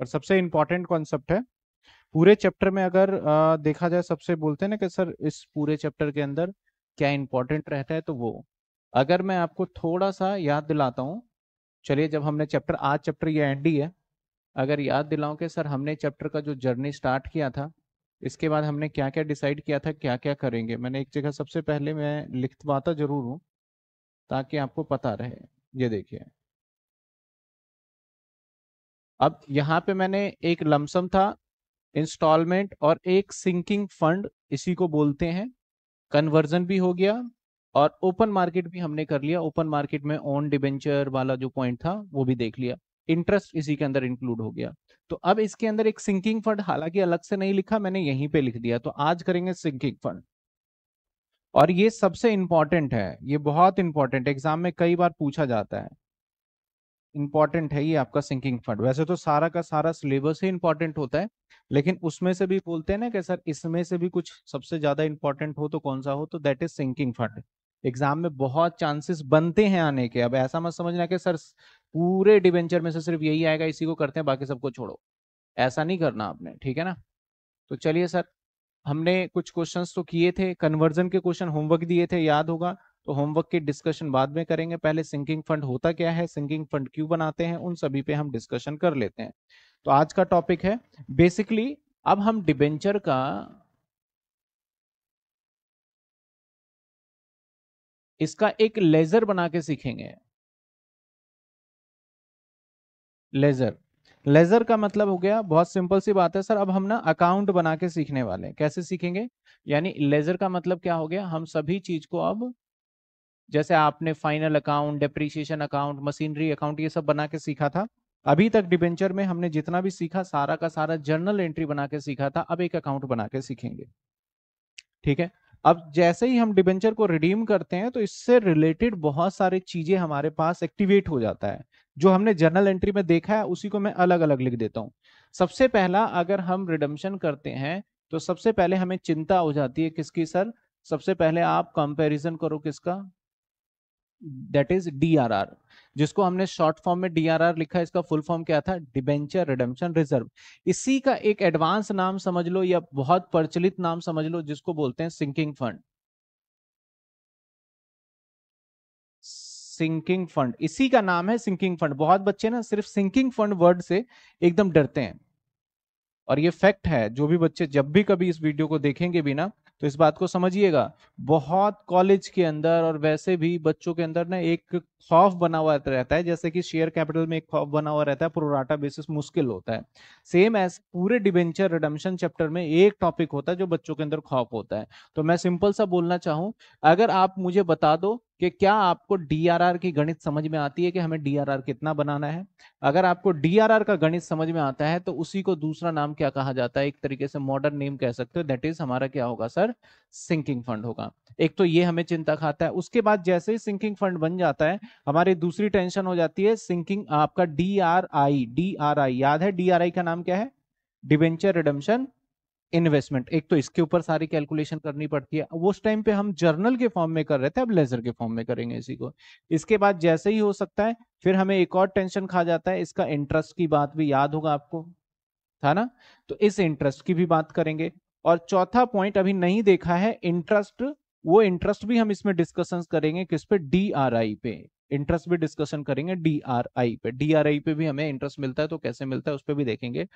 और सबसे important concept है पूरे चैप्टर में अगर आ, देखा जाए सबसे बोलते हैं ना कि सर इस पूरे चैप्टर के अंदर क्या इंपॉर्टेंट रहता है तो वो अगर मैं आपको थोड़ा सा याद दिलाता हूँ चलिए जब हमने चैप्टर आज चैप्टर ये एंड ही है अगर याद दिलाऊं कि सर हमने चैप्टर का जो जर्नी स्टार्ट किया था इसके बाद हमने क्या क्या डिसाइड किया था क्या क्या करेंगे मैंने एक जगह सबसे पहले मैं लिखवाता जरूर हूँ ताकि आपको पता रहे ये देखिए अब यहाँ पे मैंने एक लमसम था इंस्टॉलमेंट और एक सिंकिंग फंड इसी को बोलते हैं कन्वर्जन भी हो गया और ओपन मार्केट भी हमने कर लिया ओपन मार्केट में ऑन डिबेंचर वाला जो पॉइंट था वो भी देख लिया इंटरेस्ट इसी के अंदर इंक्लूड हो गया तो अब इसके अंदर एक सिंकिंग फंड हालांकि अलग से नहीं लिखा मैंने यहीं पे लिख दिया तो आज करेंगे सिंकिंग फंड और ये सबसे इंपॉर्टेंट है ये बहुत इंपॉर्टेंट एग्जाम में कई बार पूछा जाता है इम्पॉर्टेंट है ये आपका सिंकिंग फंड वैसे तो सारा का सारा सिलेबस ही इम्पॉर्टेंट होता है लेकिन उसमें से भी बोलते हैं ना कि सर इसमें से भी कुछ सबसे ज्यादा इंपॉर्टेंट हो तो कौन सा हो तो that is sinking fund exam में बहुत चांसेस बनते हैं आने के अब ऐसा मत समझना कि सर पूरे डिवेंचर में से सिर्फ यही आएगा इसी को करते हैं बाकी सबको छोड़ो ऐसा नहीं करना आपने ठीक है ना तो चलिए सर हमने कुछ क्वेश्चंस तो किए थे कन्वर्जन के क्वेश्चन होमवर्क दिए थे याद होगा तो होमवर्क की डिस्कशन बाद में करेंगे पहले सिंकिंग फंड होता क्या है सिंकिंग फंड क्यों बनाते हैं उन सभी पे हम डिस्कशन कर लेते हैं तो आज का टॉपिक है बेसिकली अब हम डिबेंचर का इसका एक लेजर बना के सीखेंगे लेजर लेजर का मतलब हो गया बहुत सिंपल सी बात है सर अब हम ना अकाउंट बना के सीखने वाले हैं कैसे सीखेंगे यानी लेजर का मतलब क्या हो गया हम सभी चीज को अब जैसे आपने final account depreciation account machinery account ये सब बना के सीखा था अभी तक डिबेंचर में हमने जितना भी सीखा सारा का सारा जर्नल एंट्री बना के सीखा था अब एक अकाउंट बना के सीखेंगे ठीक है अब जैसे ही हम डिबेंचर को रिडीम करते हैं तो इससे रिलेटेड बहुत सारी चीजें हमारे पास एक्टिवेट हो जाता है जो हमने जर्नल एंट्री में देखा है उसी को मैं अलग अलग लिख देता हूँ सबसे पहला अगर हम रिडम्शन करते हैं तो सबसे पहले हमें चिंता हो जाती है किसकी सर सबसे पहले आप कंपैरिजन करो किसका दैट इज डीआरआर जिसको हमने शॉर्ट फॉर्म में डीआरआर लिखा इसका फुल फॉर्म क्या था डिबेंचर रिडेम्पशन रिजर्व इसी का एक एडवांस नाम समझ लो या बहुत प्रचलित नाम समझ लो जिसको बोलते हैं सिंकिंग फंड सिंकिंग फंड इसी का नाम है सिंकिंग फंड बहुत बच्चे ना सिर्फ सिंकिंग फंड वर्ड से एकदम डरते हैं और ये फैक्ट है जो भी बच्चे जब भी कभी इस वीडियो को देखेंगे भी ना तो इस बात को समझिएगा बहुत कॉलेज के अंदर और वैसे भी बच्चों के अंदर ना एक खौफ बना हुआ रहता है जैसे कि शेयर कैपिटल में एक खौफ बना हुआ रहता है प्रोराटा बेसिस मुश्किल होता है सेम एज पूरे डिवेंचर रिडम्शन चैप्टर में एक टॉपिक होता है जो बच्चों के अंदर खौफ होता है तो मैं सिंपल सा बोलना चाहूँ अगर आप मुझे बता दो कि क्या आपको डीआरआर की गणित समझ में आती है कि हमें डीआरआर कितना बनाना है अगर आपको डीआरआर का गणित समझ में आता है तो उसी को दूसरा नाम क्या कहा जाता है एक तरीके से मॉडर्न नेम कह सकते हो दैट इज हमारा क्या होगा सर सिंकिंग फंड होगा एक तो ये हमें चिंता खाता है उसके बाद जैसे ही सिंकिंग फंड बन जाता है हमारी दूसरी टेंशन हो जाती है सिंकिंग आपका D R I D R I याद है डी आर आई का नाम क्या है डिवेंचर रिडम्शन इन्वेस्टमेंट एक तो इसके ऊपर सारी कैलकुलेशन करनी पड़ती है उस टाइम पे हम जर्नल के फॉर्म में कर रहे थे अब लेजर के फॉर्म में करेंगे इसी को इसके बाद जैसे ही हो सकता है फिर हमें एक और टेंशन खा जाता है इसका इंटरेस्ट की बात भी याद होगा आपको था ना तो इस इंटरेस्ट की भी बात करेंगे और चौथा पॉइंट अभी नहीं देखा है इंटरेस्ट वो इंटरेस्ट भी हम इसमें डिस्कशन करेंगे किस पे डी पे इंटरेस्ट भी डिस्कशन करेंगे डीआरआई पे डीआरआई पे भी हमें इंटरेस्ट मिलता है तो कैसे मिलता है उस पर भी देखेंगे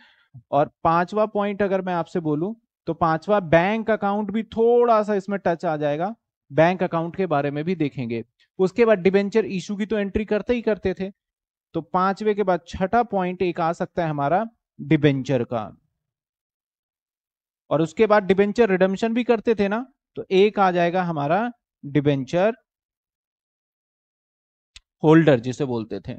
और पांचवा पॉइंट अगर मैं आपसे बोलूं तो पांचवा बैंक अकाउंट भी थोड़ा सा इसमें टच आ जाएगा बैंक अकाउंट के बारे में भी देखेंगे उसके बाद डिबेंचर इशू की तो एंट्री करते ही करते थे तो पांचवे के बाद छठा पॉइंट एक आ सकता है हमारा डिबेंचर का और उसके बाद डिबेंचर रिडम्शन भी करते थे ना तो एक आ जाएगा हमारा डिबेंचर होल्डर जिसे बोलते थे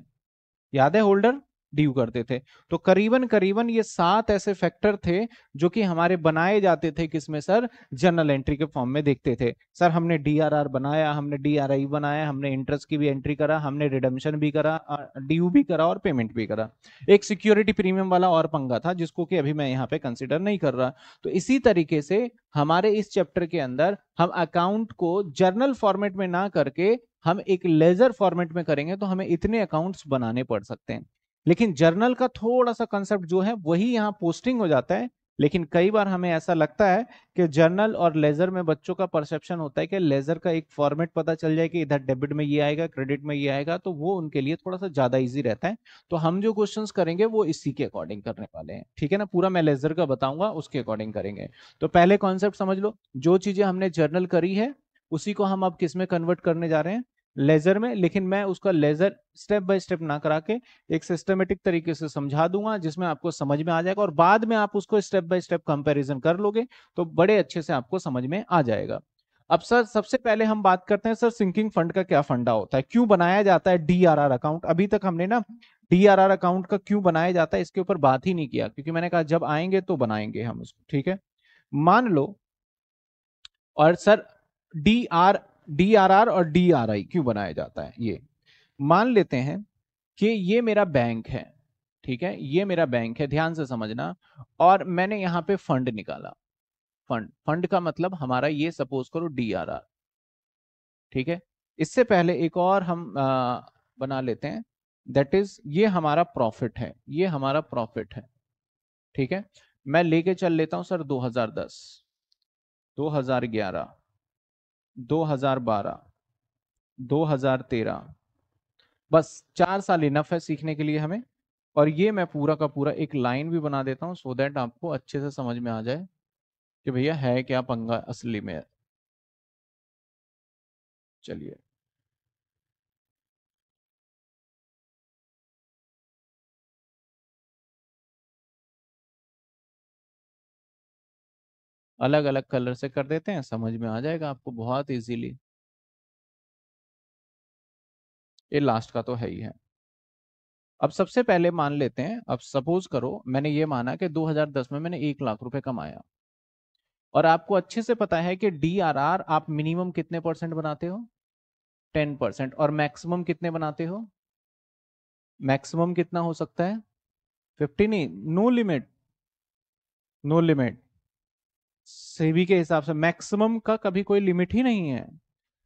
याद है होल्डर ड्यू करते थे तो करीबन करीबन ये सात ऐसे फैक्टर थे जो कि हमारे बनाए जाते थे किसमें सर जनरल एंट्री के फॉर्म में देखते थे सर हमने डीआरआर बनाया हमने डीआरआई बनाया हमने इंटरेस्ट की भी एंट्री करा हमने रिडम्शन भी करा ड्यू भी करा और पेमेंट भी करा एक सिक्योरिटी प्रीमियम वाला और पंगा था जिसको कि अभी मैं यहाँ पे कंसिडर नहीं कर रहा तो इसी तरीके से हमारे इस चैप्टर के अंदर हम अकाउंट को जर्नल फॉर्मेट में ना करके हम एक लेजर फॉर्मेट में करेंगे तो हमें इतने अकाउंट्स बनाने पड़ सकते हैं लेकिन जर्नल का थोड़ा सा कंसेप्ट जो है वही यहाँ पोस्टिंग हो जाता है लेकिन कई बार हमें ऐसा लगता है कि जर्नल और लेजर में बच्चों का परसेप्शन होता है कि लेजर का एक फॉर्मेट पता चल जाए कि इधर डेबिट में ये आएगा क्रेडिट में ये आएगा तो वो उनके लिए थोड़ा सा ज्यादा इजी रहता है तो हम जो क्वेश्चंस करेंगे वो इसी के अकॉर्डिंग करने वाले हैं ठीक है ना पूरा मैं लेजर का बताऊंगा उसके अकॉर्डिंग करेंगे तो पहले कॉन्सेप्ट समझ लो जो चीजें हमने जर्नल करी है उसी को हम अब किसमें कन्वर्ट करने जा रहे हैं लेजर में लेकिन मैं उसका लेजर स्टेप बाय स्टेप ना करा के एक सिस्टमेटिक तरीके से समझा दूंगा जिसमें आपको समझ में आ जाएगा और बाद में आप उसको स्टेप बाय स्टेप कंपैरिजन कर लोगे तो बड़े अच्छे से आपको समझ में आ जाएगा अब सर सबसे पहले हम बात करते हैं सर सिंकिंग फंड का क्या फंडा होता है क्यों बनाया जाता है डी अकाउंट अभी तक हमने ना डी अकाउंट का क्यों बनाया जाता है इसके ऊपर बात ही नहीं किया क्योंकि मैंने कहा जब आएंगे तो बनाएंगे हम उसको ठीक है मान लो और सर डी आर डीआरआर और डीआरआई क्यों बनाया जाता है ये मान लेते हैं कि ये मेरा बैंक है ठीक है ये मेरा बैंक है ध्यान से समझना और मैंने यहां पे फंड निकाला फंड फंड का मतलब हमारा ये सपोज करो डीआरआर ठीक है इससे पहले एक और हम आ, बना लेते हैं दैट इज ये हमारा प्रॉफिट है ये हमारा प्रॉफिट है ठीक है मैं लेके चल लेता हूं सर 2010 2011 2012, 2013 बस चार साल इनफ है सीखने के लिए हमें और ये मैं पूरा का पूरा एक लाइन भी बना देता हूँ सो देट आपको अच्छे से समझ में आ जाए कि भैया है क्या पंगा असली में चलिए अलग अलग कलर से कर देते हैं समझ में आ जाएगा आपको बहुत इजीली ये लास्ट का तो है ही है अब सबसे पहले मान लेते हैं अब सपोज करो मैंने ये माना कि 2010 में मैंने एक लाख रुपए कमाया और आपको अच्छे से पता है कि डी आप मिनिमम कितने परसेंट बनाते हो 10 परसेंट और मैक्सिमम कितने बनाते हो मैक्सिमम कितना हो सकता है 50 नहीं no limit no limit SEBI के हिसाब से मैक्सिमम का कभी कोई लिमिट ही नहीं है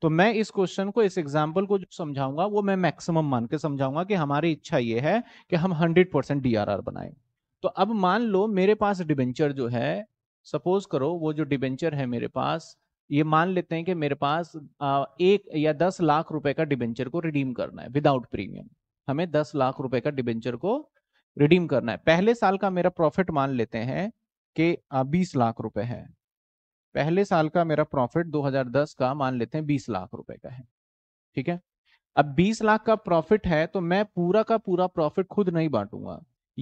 तो मैं इस क्वेश्चन को इस एग्जाम्पल को जो समझाऊंगा वो मैं मैक्सिमम मान के समझाऊंगा कि हमारी इच्छा ये है कि हम 100 परसेंट डी बनाए तो अब मान लो मेरे पास डिबेंचर जो है सपोज करो वो जो डिबेंचर है मेरे पास ये मान लेते हैं कि मेरे पास एक या दस लाख रुपए का डिबेंचर को रिडीम करना है विदाउट प्रीमियम हमें दस लाख रुपए का डिबेंचर को रिडीम करना है पहले साल का मेरा प्रॉफिट मान लेते हैं के बीस लाख रुपए है पहले साल का मेरा प्रॉफिट 2010 का मान लेते हैं बीस लाख रुपए का है ठीक है अब 20 लाख का प्रॉफिट है तो मैं पूरा का पूरा प्रॉफिट खुद नहीं बांटूंगा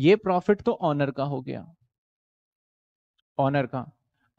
ये प्रॉफिट तो ऑनर का हो गया ऑनर का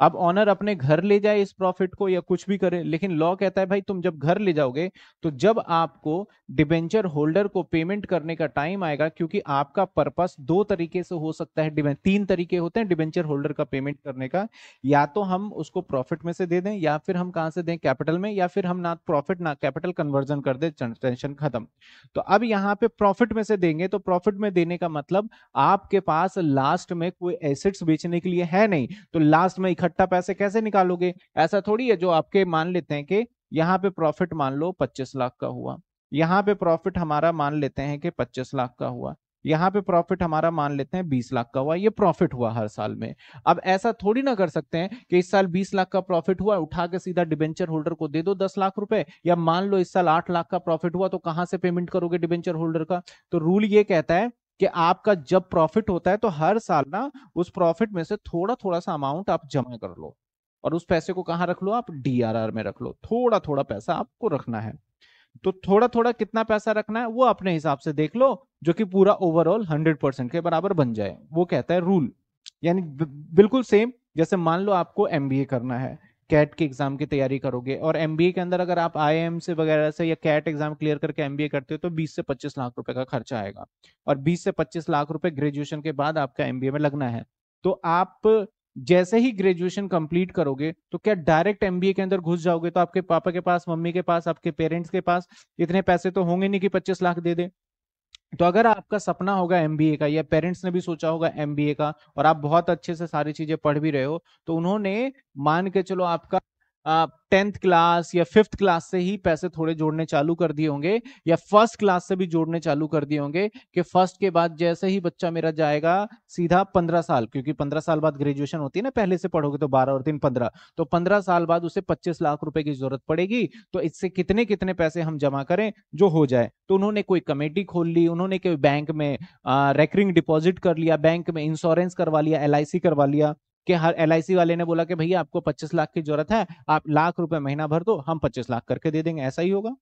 अब ऑनर अपने घर ले जाए इस प्रॉफिट को या कुछ भी करे लेकिन लॉ कहता है भाई तुम जब घर ले जाओगे तो जब आपको डिबेंचर होल्डर को पेमेंट करने का टाइम आएगा क्योंकि आपका पर्पस दो तरीके से हो सकता है तीन तरीके होते हैं डिबेंचर होल्डर का पेमेंट करने का या तो हम उसको प्रॉफिट में से दे दें या फिर हम कहां से दें कैपिटल में या फिर हम ना प्रॉफिट ना कैपिटल कन्वर्जन कर दे टेंशन खत्म तो अब यहाँ पे प्रॉफिट में से देंगे तो प्रॉफिट में देने का मतलब आपके पास लास्ट में कोई एसेट्स बेचने के लिए है नहीं तो लास्ट में इकट्ठा पैसे कैसे निकालोगे ऐसा थोड़ी है जो आपके मान लेते हैं कि यहाँ पे प्रॉफिट मान लो पच्चीस लाख का हुआ यहाँ पे प्रॉफिट हमारा मान लेते हैं कि पच्चीस लाख का हुआ यहाँ पे प्रॉफिट हमारा मान लेते हैं बीस लाख का हुआ ये प्रॉफिट हुआ हर साल में अब ऐसा थोड़ी ना कर सकते हैं कि इस साल बीस लाख का प्रॉफिट हुआ उठा के सीधा डिबेंचर होल्डर को दे दो दस लाख रुपए या मान लो इस साल आठ लाख का प्रॉफिट हुआ तो कहां से पेमेंट करोगे डिबेंचर होल्डर का तो रूल ये कहता है कि आपका जब प्रॉफिट होता है तो हर साल ना उस प्रॉफिट में से थोड़ा थोड़ा सा अमाउंट आप जमा कर लो और उस पैसे को कहाँ रख लो आप डी में रख लो थोड़ा थोड़ा पैसा आपको रखना है तो थोड़ा थोड़ा कितना पैसा रखना है वो अपने हिसाब से देख लो जो कि पूरा ओवरऑल हंड्रेड परसेंट के बराबर बन जाए वो कहता है रूल यानी बिल्कुल सेम जैसे मान लो आपको एमबीए करना है कैट के एग्जाम की तैयारी करोगे और एमबीए के अंदर अगर आप आई से वगैरह से या कैट एग्जाम क्लियर करके एमबीए करते हो तो 20 से 25 लाख रुपए का खर्चा आएगा और 20 से 25 लाख रुपए ग्रेजुएशन के बाद आपका एमबीए में लगना है तो आप जैसे ही ग्रेजुएशन कंप्लीट करोगे तो क्या डायरेक्ट एमबीए के अंदर घुस जाओगे तो आपके पापा के पास मम्मी के पास आपके पेरेंट्स के पास इतने पैसे तो होंगे नहीं कि पच्चीस लाख दे दे तो अगर आपका सपना होगा एमबीए का या पेरेंट्स ने भी सोचा होगा एमबीए का और आप बहुत अच्छे से सारी चीजें पढ़ भी रहे हो तो उन्होंने मान के चलो आपका टेंथ क्लास या फिफ्थ क्लास से ही पैसे थोड़े जोड़ने चालू कर दिए होंगे या फर्स्ट क्लास से भी जोड़ने चालू कर दिए होंगे कि फर्स्ट के बाद जैसे ही बच्चा मेरा जाएगा सीधा पंद्रह साल क्योंकि पंद्रह साल बाद ग्रेजुएशन होती है ना पहले से पढ़ोगे तो बारह और तीन पंद्रह तो पंद्रह साल बाद उसे पच्चीस लाख रुपए की जरूरत पड़ेगी तो इससे कितने कितने पैसे हम जमा करें जो हो जाए तो उन्होंने कोई कमेटी खोल ली उन्होंने कोई बैंक में रेकरिंग डिपॉजिट कर लिया बैंक में इंश्योरेंस करवा लिया एल करवा लिया कि हर एल वाले ने बोला कि भैया आपको पच्चीस लाख की जरूरत है आप लाख रुपए महीना भर दो हम पच्चीस लाख करके दे देंगे ऐसा ही होगा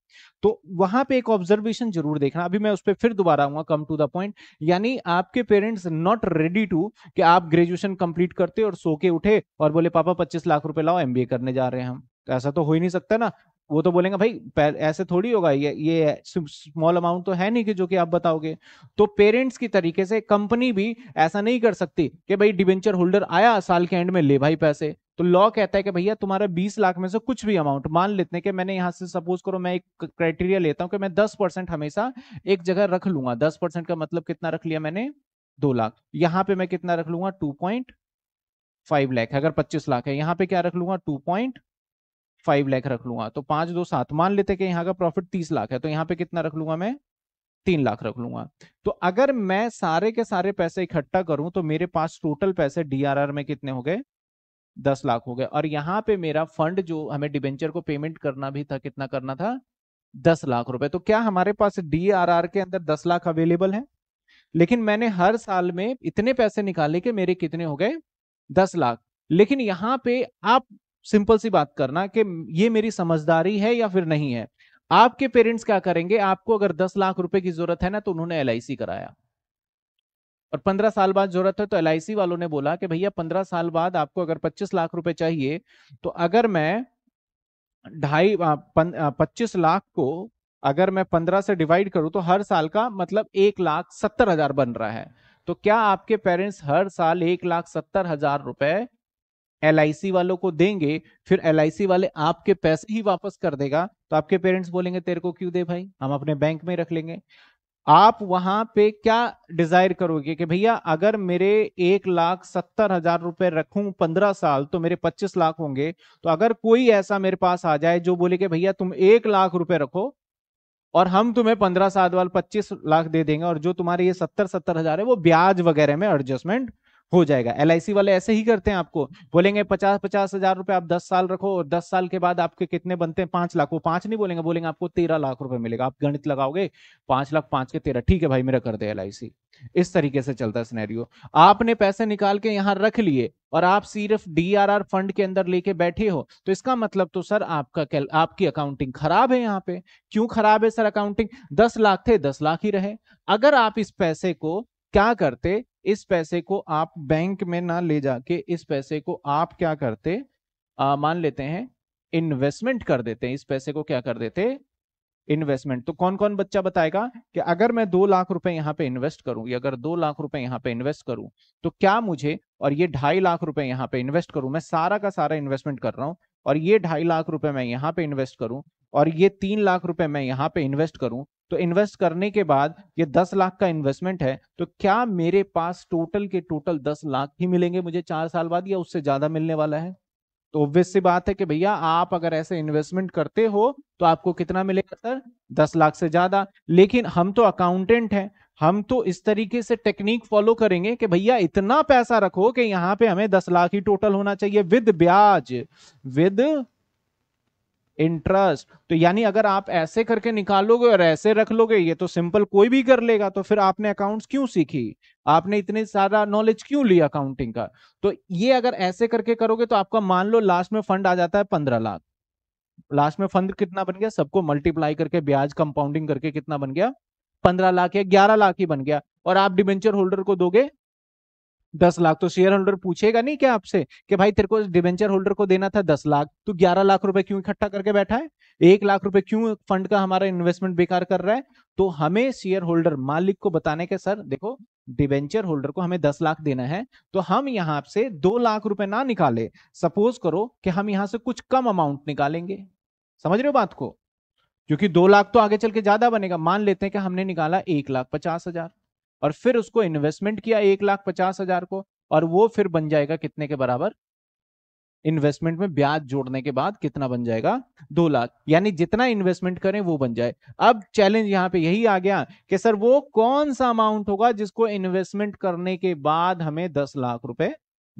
तो वहां पे एक ऑब्जर्वेशन जरूर देखना अभी मैं उस पर फिर दोबारा आऊंगा कम टू द पॉइंट यानी आपके पेरेंट्स नॉट रेडी टू कि आप ग्रेजुएशन कंप्लीट करते और सो के उठे और बोले पापा पच्चीस लाख रुपए लाओ एमबीए करने जा रहे हैं हम तो ऐसा तो हो ही नहीं सकता ना वो तो बोलेंगे भाई ऐसे थोड़ी होगा ये ये स्मॉल अमाउंट तो है नहीं कि जो कि आप बताओगे तो पेरेंट्स की तरीके से कंपनी भी ऐसा नहीं कर सकती कि भाई डिवेंचर होल्डर आया साल के एंड में ले भाई पैसे तो लॉ कहता है कि भैया तुम्हारा 20 लाख में से कुछ भी अमाउंट मान लेते हैं कि मैंने यहाँ से सपोज करो मैं एक क्राइटेरिया लेता हूँ कि मैं दस परसेंट हमेशा एक जगह रख लूंगा दस परसेंट का मतलब कितना रख लिया मैंने दो लाख यहाँ पे मैं कितना रख लूंगा टू पॉइंट फाइव लाख अगर पच्चीस लाख है यहाँ पे क्या रख लूंगा टू पॉइंट फाइव लाख रख लूंगा तो पांच दो सात मान लेते कि यहाँ का प्रॉफिट तीस लाख है तो यहाँ पे कितना रख लूंगा मैं तीन लाख रख लूंगा तो अगर मैं सारे के सारे पैसे इकट्ठा करूं तो मेरे पास टोटल पैसे डीआरआर में कितने हो गए दस लाख हो गए और यहाँ पे मेरा फंड जो हमें डिबेंचर को पेमेंट करना भी था कितना करना था दस लाख रुपए तो क्या हमारे पास डी के अंदर दस लाख अवेलेबल है लेकिन मैंने हर साल में इतने पैसे निकाले कि मेरे कितने हो गए दस लाख लेकिन यहाँ पे आप सिंपल सी बात करना कि ये मेरी समझदारी है या फिर नहीं है आपके पेरेंट्स क्या करेंगे आपको अगर दस लाख रुपए की जरूरत है ना तो उन्होंने एल कराया और पंद्रह साल बाद जरूरत है तो एल वालों ने बोला कि भैया पंद्रह साल बाद आपको अगर पच्चीस लाख रुपए चाहिए तो अगर मैं ढाई पच्चीस लाख को अगर मैं पंद्रह से डिवाइड करूं तो हर साल का मतलब एक लाख सत्तर हजार बन रहा है तो क्या आपके पेरेंट्स हर साल एक लाख सत्तर हजार रुपए एल वालों को देंगे फिर एल वाले आपके पैसे ही वापस कर देगा तो आपके पेरेंट्स बोलेंगे तेरे को क्यों दे भाई हम अपने बैंक में रख लेंगे आप वहां पे क्या डिजायर करोगे कि भैया अगर मेरे एक लाख सत्तर हजार रुपए रखू पंद्रह साल तो मेरे पच्चीस लाख होंगे तो अगर कोई ऐसा मेरे पास आ जाए जो बोले कि भैया तुम एक लाख रुपए रखो और हम तुम्हें पंद्रह साल वाल पच्चीस लाख दे देंगे और जो तुम्हारे ये सत्तर सत्तर हजार है वो ब्याज वगैरह में एडजस्टमेंट हो जाएगा एल वाले ऐसे ही करते हैं आपको बोलेंगे पचास पचास हजार रुपए आप दस साल रखो और दस साल के बाद आपके कितने बनते हैं पांच लाख वो पांच नहीं बोलेंगे बोलेंगे आपको तेरह लाख रुपए मिलेगा आप गणित लगाओगे पांच लाख पांच के तेरह ठीक है भाई मेरा कर दे एल इस तरीके से चलता है स्नैरियो आपने पैसे निकाल के यहाँ रख लिए और आप सिर्फ डी फंड के अंदर लेके बैठे हो तो इसका मतलब तो सर आपका आपकी अकाउंटिंग खराब है यहाँ पे क्यों खराब है सर अकाउंटिंग दस लाख थे दस लाख ही रहे अगर आप इस पैसे को क्या करते इस पैसे को आप बैंक में ना ले जाके इस पैसे को आप क्या करते आ, मान लेते हैं इन्वेस्टमेंट कर देते हैं इस पैसे को क्या कर देते इन्वेस्टमेंट तो कौन कौन बच्चा बताएगा कि अगर मैं दो लाख रुपए यहाँ पे इन्वेस्ट करूं या अगर दो लाख रुपए यहाँ पे इन्वेस्ट करूं तो क्या मुझे और ये ढाई लाख रुपए यहाँ पे इन्वेस्ट करूं मैं सारा का सारा इन्वेस्टमेंट कर रहा हूँ और ये ढाई लाख रुपए मैं यहाँ पे इन्वेस्ट करूं और ये तीन लाख रुपए मैं यहाँ पे इन्वेस्ट करूं तो इन्वेस्ट करने के बाद ये दस लाख का इन्वेस्टमेंट है तो क्या मेरे पास टोटल के टोटल दस लाख ही मिलेंगे मुझे चार साल बाद या उससे ज्यादा मिलने वाला है तो ऑब्वियस सी बात है कि भैया आप अगर ऐसे इन्वेस्टमेंट करते हो तो आपको कितना मिलेगा सर दस लाख से ज्यादा लेकिन हम तो अकाउंटेंट हैं हम तो इस तरीके से टेक्निक फॉलो करेंगे कि भैया इतना पैसा रखो कि यहाँ पे हमें दस लाख ही टोटल होना चाहिए विद ब्याज विद इंटरेस्ट तो यानी अगर आप ऐसे करके निकालोगे और ऐसे रख लोगे ये तो सिंपल कोई भी कर लेगा तो फिर आपने अकाउंट्स क्यों सीखी आपने इतने सारा नॉलेज क्यों लिया अकाउंटिंग का तो ये अगर ऐसे करके करोगे तो आपका मान लो लास्ट में फंड आ जाता है पंद्रह लाख लास्ट में फंड कितना बन गया सबको मल्टीप्लाई करके ब्याज कंपाउंडिंग करके कितना बन गया पंद्रह लाख या ग्यारह लाख ही बन गया और आप डिबेंचर होल्डर को दोगे दस लाख तो शेयर होल्डर पूछेगा नहीं क्या आपसे कि भाई तेरे को डिवेंचर होल्डर को देना था दस लाख तो ग्यारह लाख रुपए क्यों इकट्ठा करके बैठा है एक लाख रुपए क्यों फंड का हमारा इन्वेस्टमेंट बेकार कर रहा है तो हमें शेयर होल्डर मालिक को बताने के सर देखो डिवेंचर होल्डर को हमें दस लाख देना है तो हम यहाँ से दो लाख रुपए ना निकाले सपोज करो कि हम यहाँ से कुछ कम अमाउंट निकालेंगे समझ रहे हो बात को क्योंकि दो लाख तो आगे चल के ज्यादा बनेगा मान लेते हैं कि हमने निकाला एक लाख पचास हजार और फिर उसको इन्वेस्टमेंट किया एक लाख पचास हजार को और वो फिर बन जाएगा कितने के बराबर इन्वेस्टमेंट में ब्याज जोड़ने के बाद कितना बन जाएगा दो लाख यानी जितना इन्वेस्टमेंट करें वो बन जाए अब चैलेंज यहाँ पे यही आ गया कि सर वो कौन सा अमाउंट होगा जिसको इन्वेस्टमेंट करने के बाद हमें दस लाख रुपए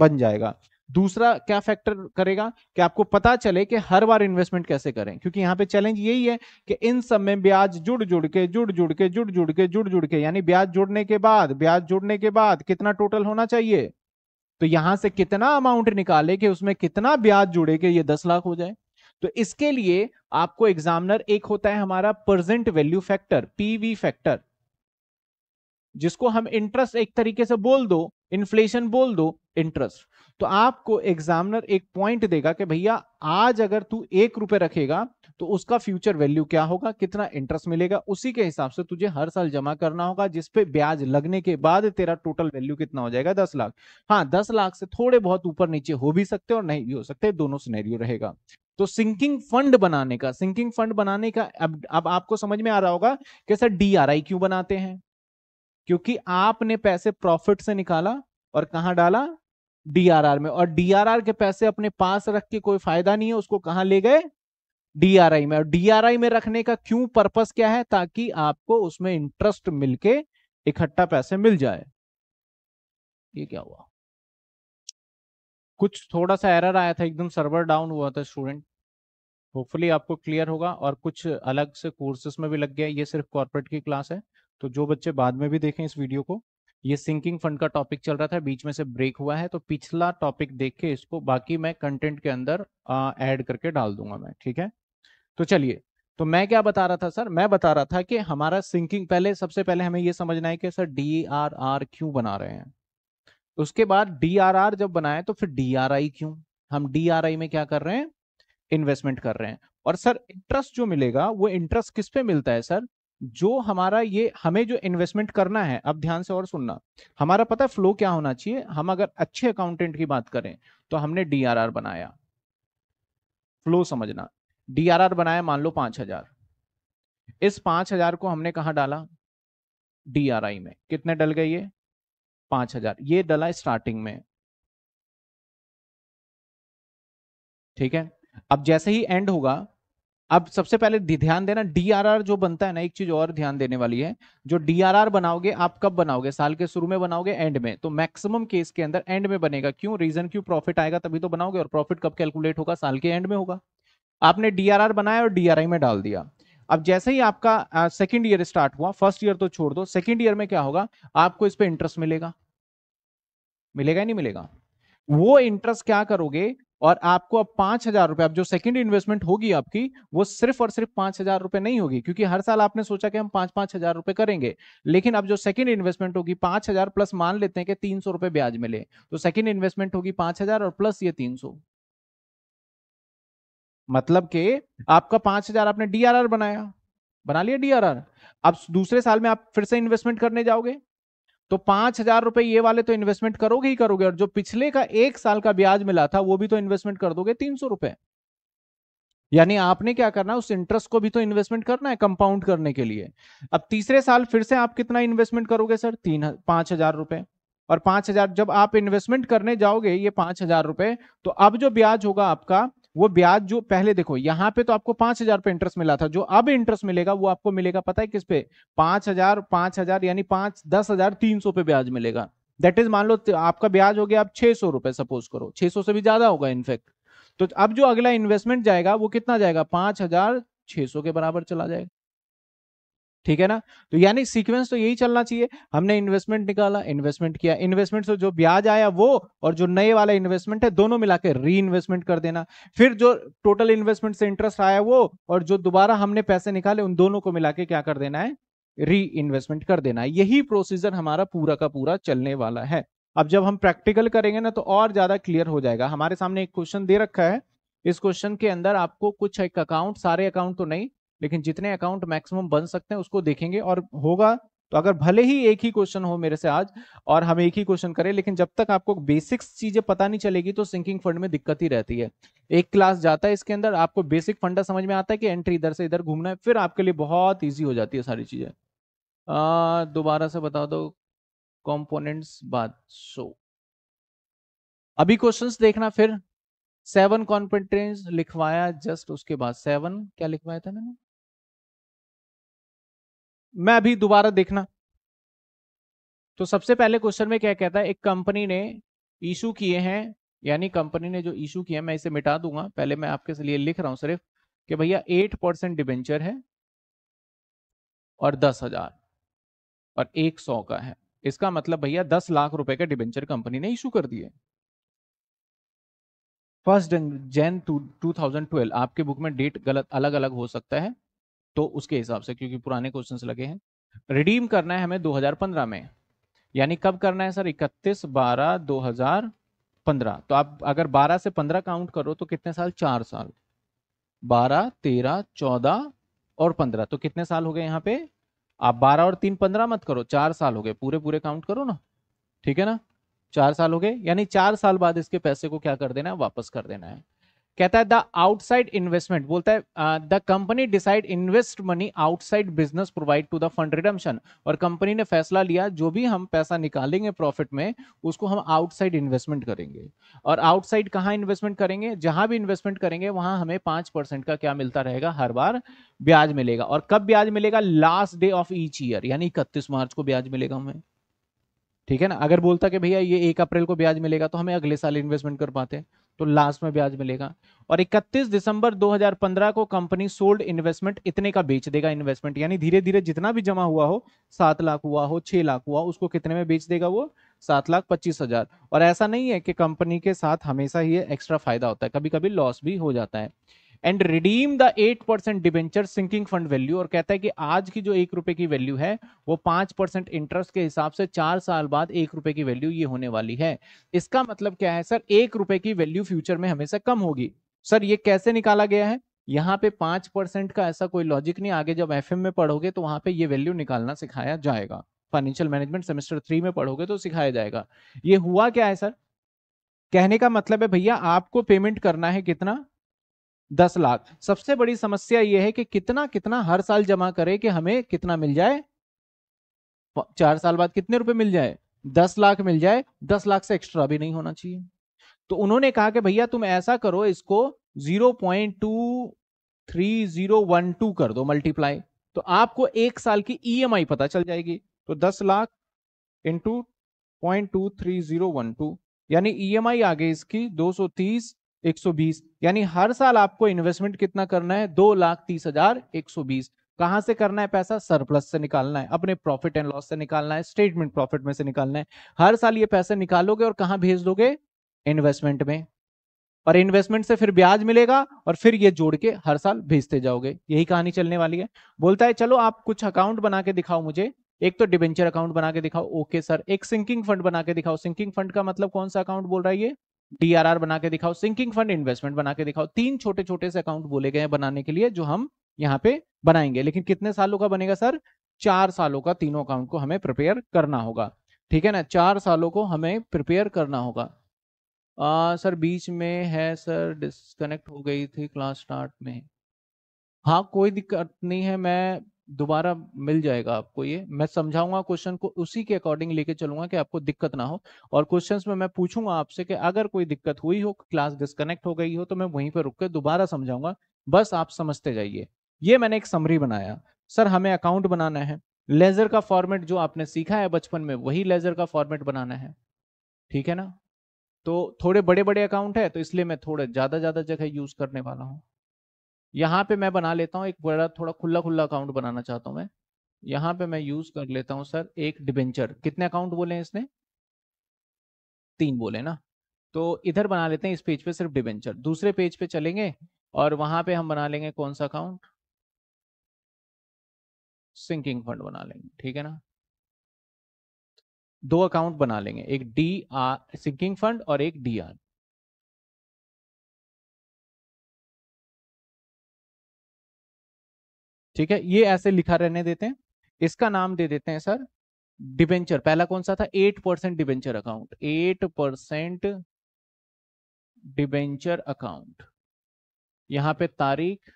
बन जाएगा दूसरा क्या फैक्टर करेगा कि आपको पता चले कि हर बार इन्वेस्टमेंट कैसे करें क्योंकि यहाँ पे चैलेंज यही है कि इन सब में ब्याज जुड़ जुड़ के जुड़ जुड़ के जुड़ जुड़ के जुड़ जुड़ के यानी ब्याज जुड़ने के बाद ब्याज जुड़ने के बाद कितना टोटल होना चाहिए तो यहां से कितना अमाउंट निकाले कि उसमें कितना ब्याज जुड़े के ये दस लाख हो जाए तो इसके लिए आपको एग्जामिनर एक होता है हमारा present value factor PV factor जिसको हम इंटरेस्ट एक तरीके से बोल दो इन्फ्लेशन बोल दो इंटरेस्ट तो आपको एग्जामिनर एक पॉइंट देगा कि भैया आज अगर तू एक रुपए रखेगा तो उसका फ्यूचर वैल्यू क्या होगा कितना इंटरेस्ट मिलेगा उसी के हिसाब से तुझे हर साल जमा करना होगा जिसपे ब्याज लगने के बाद तेरा टोटल वैल्यू कितना हो जाएगा दस लाख हाँ दस लाख से थोड़े बहुत ऊपर नीचे हो भी सकते और नहीं भी हो सकते दोनों सिनेरियो रहेगा तो सिंकिंग फंड बनाने का सिंकिंग फंड बनाने का अब अब आपको समझ में आ रहा होगा कि सर डी आर आई क्यों बनाते हैं क्योंकि आपने पैसे प्रॉफिट से निकाला और कहा डाला डीआरआर में और डीआरआर के पैसे अपने पास रख के कोई फायदा नहीं है उसको कहा ले गए डीआरआई में और डीआरआई में रखने का क्यों पर्पस क्या है ताकि आपको उसमें इंटरेस्ट मिलके इकट्ठा पैसे मिल जाए ये क्या हुआ कुछ थोड़ा सा एरर आया था एकदम सर्वर डाउन हुआ था स्टूडेंट होपफुली आपको क्लियर होगा और कुछ अलग से कोर्सेस में भी लग गया ये सिर्फ कॉर्पोरेट की क्लास है तो जो बच्चे बाद में भी देखें इस वीडियो को ये सिंकिंग फंड का टॉपिक चल रहा था बीच में से ब्रेक हुआ है तो पिछला टॉपिक देख के इसको बाकी मैं कंटेंट के अंदर ऐड करके डाल दूंगा मैं ठीक है तो चलिए तो मैं क्या बता रहा था सर मैं बता रहा था कि हमारा सिंकिंग पहले सबसे पहले हमें ये समझना है कि सर डी आर आर क्यों बना रहे हैं उसके बाद डी आर आर जब बनाए तो फिर डी आर आई क्यों हम डी आर आई में क्या कर रहे हैं इन्वेस्टमेंट कर रहे हैं और सर इंटरेस्ट जो मिलेगा वो इंटरेस्ट किस पे मिलता है सर जो हमारा ये हमें जो इन्वेस्टमेंट करना है अब ध्यान से और सुनना हमारा पता फ्लो क्या होना चाहिए हम अगर अच्छे अकाउंटेंट की बात करें तो हमने डीआरआर बनाया फ्लो समझना डीआरआर बनाया मान लो पांच हजार इस पांच हजार को हमने कहा डाला डीआरआई में कितने डल गए ये पांच हजार ये डला स्टार्टिंग में ठीक है अब जैसे ही एंड होगा अब सबसे पहले ध्यान देना डीआरआर जो बनता है ना एक चीज और ध्यान देने वाली है जो डीआरआर बनाओगे आप कब बनाओगे साल के शुरू में बनाओगे एंड में तो मैक्सिमम केस के अंदर एंड में बनेगा क्यों रीजन क्यों प्रॉफिट आएगा तभी तो बनाओगे और प्रॉफिट कब कैलकुलेट होगा साल के एंड में होगा आपने डीआरआर बनाया और डीआरआई में डाल दिया अब जैसे ही आपका सेकेंड ईयर स्टार्ट हुआ फर्स्ट ईयर तो छोड़ दो सेकेंड ईयर में क्या होगा आपको इस पर इंटरेस्ट मिलेगा मिलेगा ही नहीं मिलेगा वो इंटरेस्ट क्या करोगे और आपको अब पांच हजार रुपए जो सेकंड इन्वेस्टमेंट होगी आपकी वो सिर्फ और सिर्फ पांच हजार रुपए नहीं होगी क्योंकि हर साल आपने सोचा कि हम पांच पांच हजार रुपए करेंगे लेकिन अब जो सेकंड इन्वेस्टमेंट होगी पांच हजार प्लस मान लेते हैं कि तीन सौ रुपए ब्याज मिले तो सेकंड इन्वेस्टमेंट होगी पांच हजार और प्लस ये तीन सौ मतलब के आपका पांच हजार आपने आर बनाया बना लिया आर अब दूसरे साल में आप फिर से इन्वेस्टमेंट करने जाओगे तो पांच हजार रुपए ये वाले तो इन्वेस्टमेंट करोगे ही करोगे और जो पिछले का एक साल का ब्याज मिला था वो भी तो इन्वेस्टमेंट कर दोगे तीन सौ रुपए यानी आपने क्या करना उस इंटरेस्ट को भी तो इन्वेस्टमेंट करना है कंपाउंड करने के लिए अब तीसरे साल फिर से आप कितना इन्वेस्टमेंट करोगे सर तीन पांच हजार रुपए और पांच हजार जब आप इन्वेस्टमेंट करने जाओगे ये पांच हजार रुपए तो अब जो ब्याज होगा आपका वो ब्याज जो पहले देखो यहाँ पे तो आपको पांच हजार पे इंटरेस्ट मिला था जो अब इंटरेस्ट मिलेगा वो आपको मिलेगा पता है किस पे पांच हजार पांच हजार यानी पांच दस हजार तीन सौ पे ब्याज मिलेगा दैट इज मान लो आपका ब्याज हो गया आप छह सौ रुपए सपोज करो छह सौ से भी ज्यादा होगा इनफेक्ट तो अब जो अगला इन्वेस्टमेंट जाएगा वो कितना जाएगा पांच हजार छह सौ के बराबर चला जाएगा ठीक है ना तो यानी सीक्वेंस तो यही चलना चाहिए हमने इन्वेस्टमेंट निकाला इन्वेस्टमेंट किया इन्वेस्टमेंट से जो ब्याज आया वो और जो नए वाला इन्वेस्टमेंट है दोनों मिला के री इन्वेस्टमेंट कर देना फिर जो टोटल इन्वेस्टमेंट से इंटरेस्ट आया वो और जो दोबारा हमने पैसे निकाले उन दोनों को मिला के क्या कर देना है री इन्वेस्टमेंट कर देना है यही प्रोसीजर हमारा पूरा का पूरा चलने वाला है अब जब हम प्रैक्टिकल करेंगे ना तो और ज्यादा क्लियर हो जाएगा हमारे सामने एक क्वेश्चन दे रखा है इस क्वेश्चन के अंदर आपको कुछ एक अकाउंट सारे अकाउंट तो नहीं लेकिन जितने अकाउंट मैक्सिमम बन सकते हैं उसको देखेंगे और होगा तो अगर भले ही एक ही क्वेश्चन हो मेरे से आज और हम एक ही क्वेश्चन करें लेकिन जब तक आपको बेसिक्स चीजें पता नहीं चलेगी तो सिंकिंग फंड में दिक्कत ही रहती है एक क्लास जाता है इसके अंदर आपको बेसिक फंडा समझ में आता है कि एंट्री इधर से इधर घूमना है फिर आपके लिए बहुत ईजी हो जाती है सारी चीजें दोबारा से बता दो कॉम्पोनेंट्स बात सो अभी क्वेश्चन देखना फिर सेवन कॉन्फिडेंस लिखवाया जस्ट उसके बाद सेवन क्या लिखवाया था मैंने मैं अभी दोबारा देखना तो सबसे पहले क्वेश्चन में क्या कहता है एक कंपनी ने इशू किए हैं यानी कंपनी ने जो इशू किया मैं इसे मिटा दूंगा पहले मैं आपके लिए लिख रहा हूं सिर्फ कि भैया एट परसेंट डिबेंचर है और दस हजार और एक सौ का है इसका मतलब भैया दस लाख रुपए का डिबेंचर कंपनी ने इशू कर दिए first Jan two thousand twelve आपके बुक में डेट गलत अलग अलग हो सकता है तो उसके हिसाब से क्योंकि पुराने क्वेश्चन लगे हैं रिडीम करना है हमें 2015 में यानी कब करना है सर 31 बारह 2015 तो आप अगर 12 से 15 काउंट करो तो कितने साल चार साल 12 13 14 और 15 तो कितने साल हो गए यहाँ पे आप 12 और 3 15 मत करो चार साल हो गए पूरे पूरे काउंट करो ना ठीक है ना चार साल हो गए यानी चार साल बाद इसके पैसे को क्या कर देना है वापस कर देना है कहता है द आउटसाइड इन्वेस्टमेंट बोलता है the company decide invest money outside business provide to the fund redemption और कंपनी ने फैसला लिया जो भी हम पैसा निकालेंगे प्रॉफिट में उसको हम आउटसाइड इन्वेस्टमेंट करेंगे और आउटसाइड कहाँ इन्वेस्टमेंट करेंगे जहां भी इन्वेस्टमेंट करेंगे वहां हमें पांच परसेंट का क्या मिलता रहेगा हर बार ब्याज मिलेगा और कब ब्याज मिलेगा last day of each year यानी इकतीस मार्च को ब्याज मिलेगा हमें ठीक है ना अगर बोलता कि भैया ये एक अप्रैल को ब्याज मिलेगा तो हमें अगले साल इन्वेस्टमेंट कर पाते हैं तो लास्ट में ब्याज मिलेगा और 31 दिसंबर 2015 को कंपनी सोल्ड इन्वेस्टमेंट इतने का बेच देगा इन्वेस्टमेंट यानी धीरे धीरे जितना भी जमा हुआ हो सात लाख हुआ हो छह लाख हुआ उसको कितने में बेच देगा वो सात लाख पच्चीस हजार और ऐसा नहीं है कि कंपनी के साथ हमेशा ही एक्स्ट्रा फायदा होता है कभी कभी लॉस भी हो जाता है and redeem the eight percent debenture sinking fund value और कहता है कि आज की जो एक रुपए की वैल्यू है वो पांच परसेंट इंटरेस्ट के हिसाब से चार साल बाद एक रुपए की वैल्यू ये होने वाली है इसका मतलब क्या है सर एक रुपए की वैल्यू फ्यूचर में हमेशा कम होगी सर ये कैसे निकाला गया है यहाँ पे पांच परसेंट का ऐसा कोई लॉजिक नहीं आगे जब एफ में पढ़ोगे तो वहां पे ये वैल्यू निकालना सिखाया जाएगा फाइनेंशियल मैनेजमेंट सेमेस्टर थ्री में पढ़ोगे तो सिखाया जाएगा ये हुआ क्या है सर कहने का मतलब है भैया आपको पेमेंट करना है कितना दस लाख सबसे बड़ी समस्या यह है कि कितना कितना हर साल जमा करें कि हमें कितना मिल जाए चार साल बाद कितने रुपए मिल जाए दस लाख मिल जाए दस लाख से एक्स्ट्रा भी नहीं होना चाहिए तो उन्होंने कहा कि भैया तुम ऐसा करो इसको zero point two three zero one two कर दो मल्टीप्लाई तो आपको एक साल की ईएमआई e पता चल जाएगी तो दस lakh into point two three zero one two यानी ई आ गई इसकी दो सौ तीस 120 यानी हर साल आपको इन्वेस्टमेंट कितना करना है दो लाख तीस हजार एक सौ बीस कहां से करना है पैसा सरप्लस से निकालना है अपने प्रॉफिट एंड लॉस से निकालना है स्टेटमेंट प्रॉफिट में से निकालना है हर साल ये पैसे निकालोगे और कहां भेज दोगे इन्वेस्टमेंट में और इन्वेस्टमेंट से फिर ब्याज मिलेगा और फिर ये जोड़ के हर साल भेजते जाओगे यही कहानी चलने वाली है बोलता है चलो आप कुछ अकाउंट बना के दिखाओ मुझे एक तो डिबेंचर अकाउंट बना के दिखाओ ओके सर एक सिंकिंग फंड बना के दिखाओ सिंकिंग फंड का मतलब कौन सा अकाउंट बोल रहा है ये डीआरआर बना के दिखाओ सिंकिंग फंड इन्वेस्टमेंट बना के दिखाओ तीन छोटे छोटे से अकाउंट बोले गए हैं बनाने के लिए जो हम यहाँ पे बनाएंगे लेकिन कितने सालों का बनेगा सर चार सालों का तीनों अकाउंट को हमें प्रिपेयर करना होगा ठीक है ना चार सालों को हमें प्रिपेयर करना होगा आ, सर बीच में है सर डिस्कनेक्ट हो गई थी क्लास स्टार्ट में हाँ कोई दिक्कत नहीं है मैं दोबारा मिल जाएगा आपको ये मैं समझाऊंगा क्वेश्चन को उसी के अकॉर्डिंग लेके चलूंगा कि आपको दिक्कत ना हो और क्वेश्चन में मैं पूछूंगा आपसे कि अगर कोई दिक्कत हुई हो क्लास डिस्कनेक्ट हो गई हो तो मैं वहीं पर रुक कर दोबारा समझाऊंगा बस आप समझते जाइए ये मैंने एक समरी बनाया सर हमें अकाउंट बनाना है लेजर का फॉर्मेट जो आपने सीखा है बचपन में वही लेजर का फॉर्मेट बनाना है ठीक है ना तो थोड़े बड़े बड़े अकाउंट है तो इसलिए मैं थोड़े ज्यादा ज्यादा जगह यूज करने वाला हूँ यहाँ पे मैं बना लेता हूँ एक बड़ा थोड़ा खुला खुला अकाउंट बनाना चाहता हूँ मैं यहाँ पे मैं यूज कर लेता हूँ सर एक डिबेंचर कितने अकाउंट बोले इसने तीन बोले ना तो इधर बना लेते हैं इस पेज पे सिर्फ डिबेंचर दूसरे पेज पे चलेंगे और वहां पे हम बना लेंगे कौन सा अकाउंट सिंकिंग फंड बना लेंगे ठीक है ना दो अकाउंट बना लेंगे एक डी आर सिंकिंग फंड और एक डी आर ठीक है ये ऐसे लिखा रहने देते हैं इसका नाम दे देते हैं सर डिबेंचर पहला कौन सा था eight percent debenture account eight percent debenture account यहां पे तारीख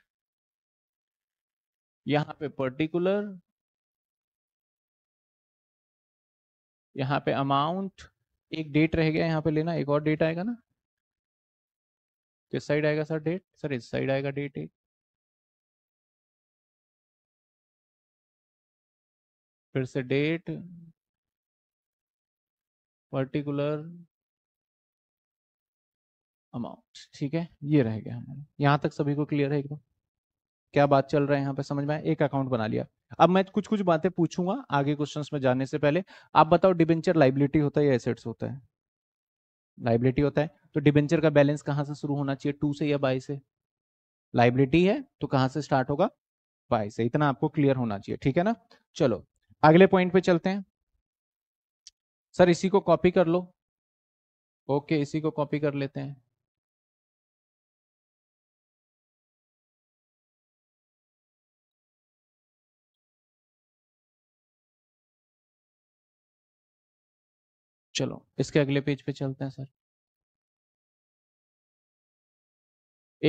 यहां पे पर्टिकुलर यहां पे अमाउंट एक डेट रह गया यहां पे लेना एक और डेट आएगा ना किस साइड आएगा सर डेट सर इस साइड आएगा डेट एक फिर से डेट पर्टिकुलर अमाउंट ठीक है ये रह गया हमारा यहां तक सभी को क्लियर है एकदम क्या बात चल रहा है यहाँ पे समझ में आया एक अकाउंट बना लिया अब मैं कुछ कुछ बातें पूछूंगा आगे क्वेश्चन में जाने से पहले आप बताओ डिबेंचर लाइबिलिटी होता है या एसेट्स होता है लाइबिलिटी होता है तो डिबेंचर का बैलेंस कहाँ से शुरू होना चाहिए टू से या बाई से लाइबिलिटी है तो कहाँ से स्टार्ट होगा बाई से इतना आपको क्लियर होना चाहिए ठीक है ना चलो अगले पॉइंट पे चलते हैं सर इसी को कॉपी कर लो ओके इसी को कॉपी कर लेते हैं चलो इसके अगले पेज पे चलते हैं सर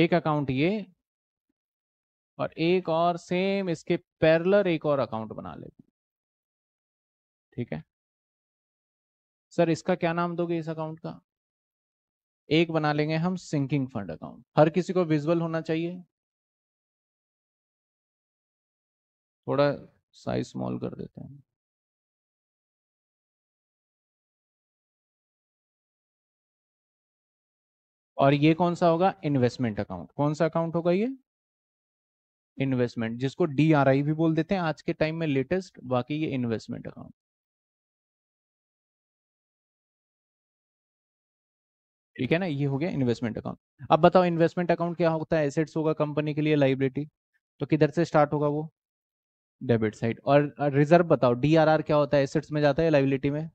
एक अकाउंट ये और एक और सेम इसके पैरलर एक और अकाउंट बना लेते हैं ठीक है सर इसका क्या नाम दोगे इस अकाउंट का एक बना लेंगे हम सिंकिंग फंड अकाउंट हर किसी को विजुअल होना चाहिए थोड़ा साइज स्मॉल कर देते हैं और ये कौन सा होगा इन्वेस्टमेंट अकाउंट कौन सा अकाउंट होगा ये इन्वेस्टमेंट जिसको डी भी बोल देते हैं आज के टाइम में लेटेस्ट बाकी ये इन्वेस्टमेंट अकाउंट ठीक है ना ये हो गया इन्वेस्टमेंट अकाउंट अब बताओ इन्वेस्टमेंट अकाउंट क्या होता है एसेट्स होगा कंपनी के लिए लाइबिलिटी तो किधर से स्टार्ट होगा वो डेबिट साइड और रिजर्व बताओ डी क्या होता है एसेट्स में जाता है लाइबिलिटी में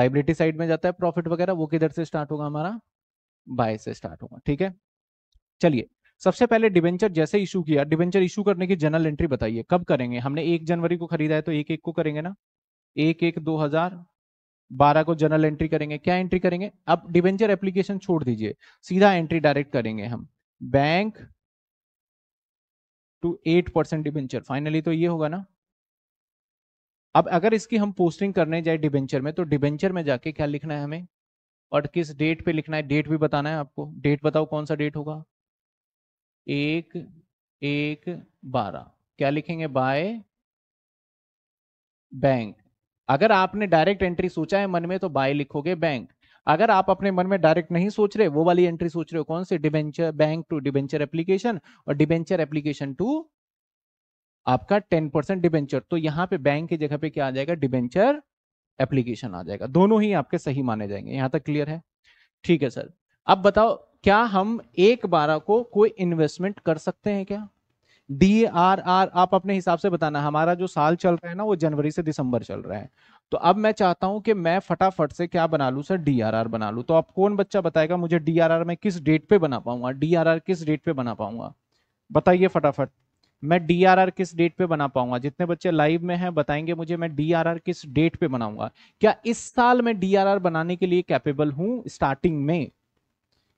लाइबिलिटी साइड में जाता है प्रॉफिट वगैरह वो किधर से स्टार्ट होगा हमारा बाय से स्टार्ट होगा ठीक है चलिए सबसे पहले डिवेंचर जैसे इशू किया डिवेंचर इशू करने की जनरल एंट्री बताइए कब करेंगे हमने एक जनवरी को खरीदा है तो एक एक को करेंगे ना एक एक दो हजार बारह को जनरल एंट्री करेंगे क्या एंट्री करेंगे अब डिवेंचर एप्लीकेशन छोड़ दीजिए सीधा एंट्री डायरेक्ट करेंगे हम bank to 8 percent debenture finally तो ये होगा ना अब अगर इसकी हम पोस्टिंग करने जाए डिवेंचर में तो डिबेंचर में जाके क्या लिखना है हमें और किस डेट पे लिखना है डेट भी बताना है आपको डेट बताओ कौन सा डेट होगा एक एक बारह क्या लिखेंगे बाय बैंक अगर आपने डायरेक्ट एंट्री सोचा है मन में तो बाय लिखोगे बैंक अगर आप अपने मन में डायरेक्ट नहीं सोच रहे वो वाली एंट्री सोच रहे हो कौन से debenture bank to debenture application और डिबेंचर एप्लीकेशन टू आपका टेन परसेंट डिबेंचर तो यहाँ पे बैंक की जगह पे क्या आ जाएगा डिबेंचर एप्लीकेशन आ जाएगा दोनों ही आपके सही माने जाएंगे यहाँ तक क्लियर है ठीक है सर अब बताओ क्या हम एक बारह को कोई इन्वेस्टमेंट कर सकते हैं क्या डी आर आर आप अपने हिसाब से बताना हमारा जो साल चल रहा है ना वो जनवरी से दिसंबर चल रहा है तो अब मैं चाहता हूं कि मैं फटाफट से क्या बना लूं सर डी आर आर बना लूं तो आप कौन बच्चा बताएगा मुझे डी आर आर मैं किस डेट पे बना पाऊंगा डी आर आर किस डेट पे बना पाऊंगा बताइए फटाफट मैं डी आर आर किस डेट पे बना पाऊंगा जितने बच्चे लाइव में हैं बताएंगे मुझे मैं डी आर आर किस डेट पे बनाऊंगा क्या इस साल मैं डी आर आर बनाने के लिए कैपेबल हूं स्टार्टिंग में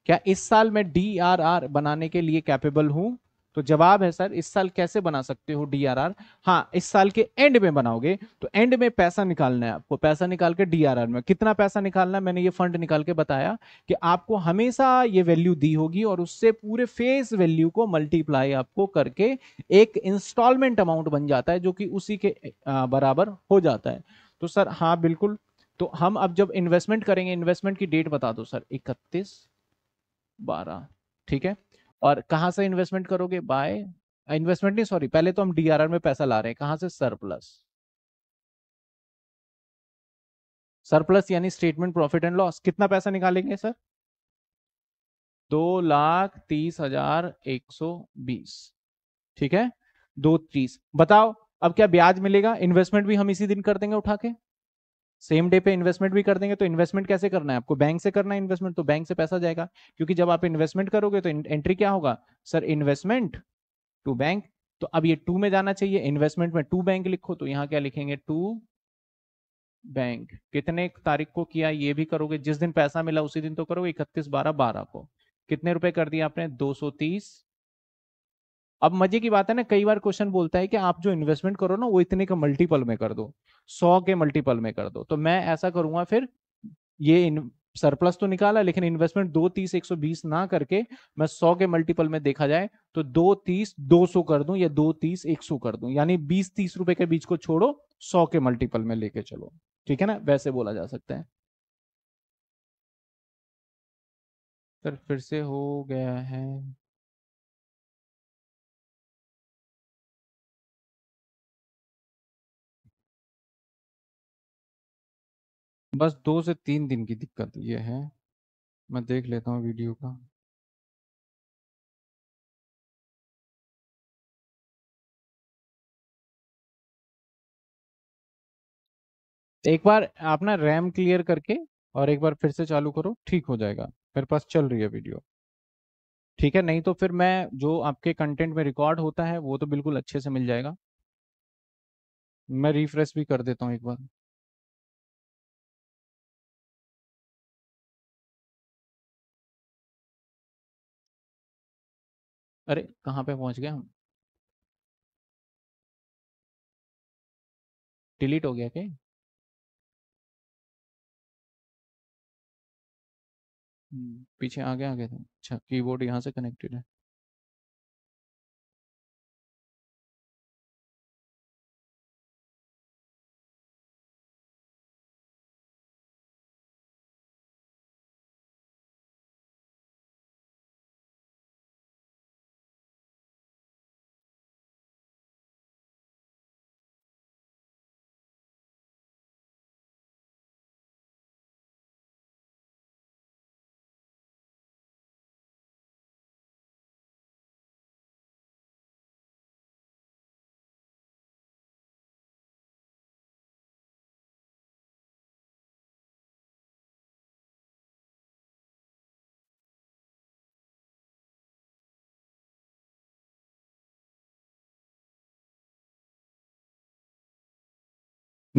क्या इस साल मैं डी आर आर बनाने के लिए कैपेबल हूं तो जवाब है सर इस साल कैसे बना सकते हो डीआरआर हाँ इस साल के एंड में बनाओगे तो एंड में पैसा निकालना है आपको पैसा निकाल के डीआरआर में कितना पैसा निकालना है मैंने ये फंड निकाल के बताया कि आपको हमेशा ये वैल्यू दी होगी और उससे पूरे फेस वैल्यू को मल्टीप्लाई आपको करके एक इंस्टॉलमेंट अमाउंट बन जाता है जो कि उसी के बराबर हो जाता है तो सर हाँ बिल्कुल तो हम अब जब इन्वेस्टमेंट करेंगे इन्वेस्टमेंट की डेट बता दो सर इकतीस बारह ठीक है और कहां से इन्वेस्टमेंट करोगे बाय इन्वेस्टमेंट uh, नहीं सॉरी पहले तो हम डीआरआर में पैसा ला रहे हैं कहां से सरप्लस सरप्लस यानी स्टेटमेंट प्रॉफिट एंड लॉस कितना पैसा निकालेंगे सर दो लाख तीस हजार एक सौ बीस ठीक है दो तीस बताओ अब क्या ब्याज मिलेगा इन्वेस्टमेंट भी हम इसी दिन कर देंगे उठा के सेम डे पे इन्वेस्टमेंट भी कर देंगे तो इन्वेस्टमेंट कैसे करना है आपको बैंक से करना है इन्वेस्टमेंट तो बैंक से पैसा जाएगा क्योंकि जब आप इन्वेस्टमेंट करोगे तो एंट्री क्या होगा सर इन्वेस्टमेंट टू बैंक तो अब ये टू में जाना चाहिए इन्वेस्टमेंट में टू बैंक लिखो तो यहाँ क्या लिखेंगे टू बैंक कितने तारीख को किया ये भी करोगे जिस दिन पैसा मिला उसी दिन तो करोगे इकतीस बारह बारह को कितने रुपए कर दिए आपने दो सौ तीस अब मजे की बात है ना कई बार क्वेश्चन बोलता है कि आप जो इन्वेस्टमेंट करो ना वो इतने का मल्टीपल में कर दो सौ के मल्टीपल में कर दो तो मैं ऐसा करूंगा फिर ये सरप्लस तो निकाला लेकिन इन्वेस्टमेंट दो तीस एक सौ बीस ना करके मैं सौ के मल्टीपल में देखा जाए तो दो तीस दो सौ कर दूं या दो तीस एक सौ कर दूं यानी बीस तीस रुपए के बीच को छोड़ो सौ के मल्टीपल में लेके चलो ठीक है ना वैसे बोला जा सकता है सर फिर से हो गया है बस दो से तीन दिन की दिक्कत ये है मैं देख लेता हूँ वीडियो का एक बार आप ना रैम क्लियर करके और एक बार फिर से चालू करो ठीक हो जाएगा मेरे पास चल रही है वीडियो ठीक है नहीं तो फिर मैं जो आपके कंटेंट में रिकॉर्ड होता है वो तो बिल्कुल अच्छे से मिल जाएगा मैं रिफ्रेश भी कर देता हूँ एक बार अरे कहाँ पे पहुंच गए हम डिलीट हो गया क्या हम्म, पीछे आगे आगे थे अच्छा कीबोर्ड यहाँ से कनेक्टेड है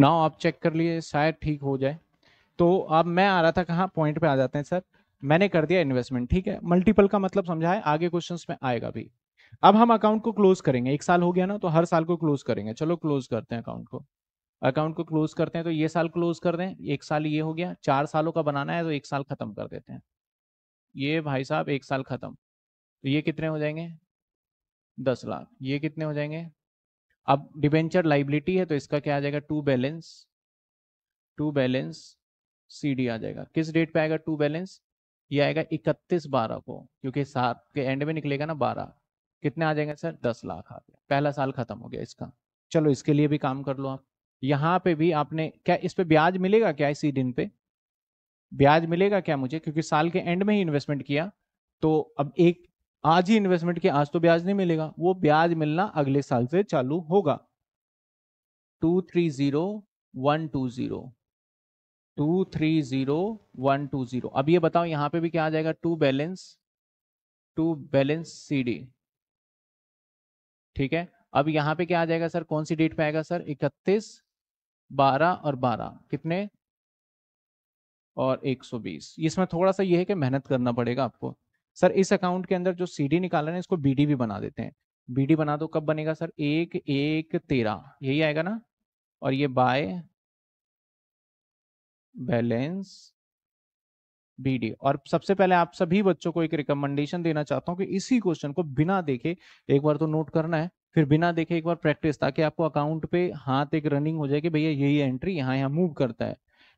नाउ आप चेक कर लिए शायद ठीक हो जाए तो अब मैं आ रहा था कहाँ पॉइंट पे आ जाते हैं सर मैंने कर दिया इन्वेस्टमेंट ठीक है मल्टीपल का मतलब समझा है आगे क्वेश्चंस में आएगा भी अब हम अकाउंट को क्लोज करेंगे एक साल हो गया ना तो हर साल को क्लोज करेंगे चलो क्लोज करते हैं अकाउंट को अकाउंट को क्लोज करते हैं तो ये साल क्लोज कर दें एक साल ये हो गया चार सालों का बनाना है तो एक साल खत्म कर देते हैं ये भाई साहब एक साल खत्म तो ये कितने हो जाएंगे दस लाख ये कितने हो जाएंगे अब डिबेंचर लाइबिलिटी है तो इसका क्या आ जाएगा to balance to balance CD आ जाएगा किस डेट पे आएगा टू बैलेंस ये आएगा इकतीस बारह को क्योंकि सात के एंड में निकलेगा ना बारह कितने आ जाएंगे सर दस लाख आ गया पहला साल खत्म हो गया इसका चलो इसके लिए भी काम कर लो आप यहाँ पे भी आपने क्या इस पर ब्याज मिलेगा क्या इसी दिन पे ब्याज मिलेगा क्या मुझे क्योंकि साल के एंड में ही इन्वेस्टमेंट किया तो अब एक आज ही इन्वेस्टमेंट के आज तो ब्याज नहीं मिलेगा वो ब्याज मिलना अगले साल से चालू होगा two three zero one two zero two three zero one two zero अब ये बताओ यहाँ पे भी क्या आ जाएगा to balance to balance CD ठीक है अब यहाँ पे क्या आ जाएगा सर कौन सी डेट पे आएगा सर इकतीस बारह और बारह कितने और एक सौ बीस इसमें थोड़ा सा ये है कि मेहनत करना पड़ेगा आपको सर इस अकाउंट के अंदर जो सी डी निकाला है इसको बीडी भी बना देते हैं बीडी बना दो कब बनेगा सर एक एक तेरह यही आएगा ना और ये बाय बैलेंस बीडी और सबसे पहले आप सभी बच्चों को एक रिकमेंडेशन देना चाहता हूं कि इसी क्वेश्चन को बिना देखे एक बार तो नोट करना है फिर बिना देखे एक बार प्रैक्टिस ताकि आपको अकाउंट पे हाथ एक रनिंग हो जाए कि भैया यही एंट्री यहाँ यहाँ मूव करता है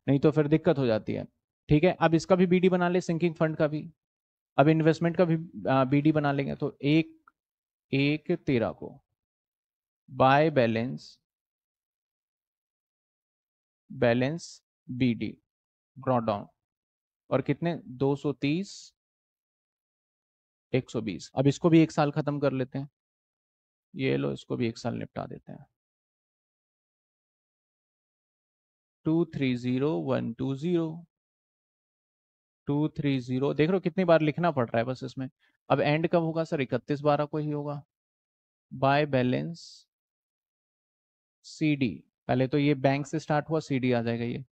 नहीं तो फिर दिक्कत हो जाती है ठीक है अब इसका भी बीडी बना ले सिंकिंग फंड का भी अब इन्वेस्टमेंट का भी बीडी बना लेंगे तो एक एक तेरह को by balance balance BD drawdown और कितने 230 120 अब इसको भी एक साल खत्म कर लेते हैं ये लो इसको भी एक साल निपटा देते हैं two three zero one two zero two three zero देख रहे हो कितनी बार लिखना पड़ रहा है बस इसमें अब एंड कब होगा सर इकतीस बारह को ही होगा बाय बैलेंस सीडी पहले तो ये बैंक से स्टार्ट हुआ सीडी आ जाएगा ये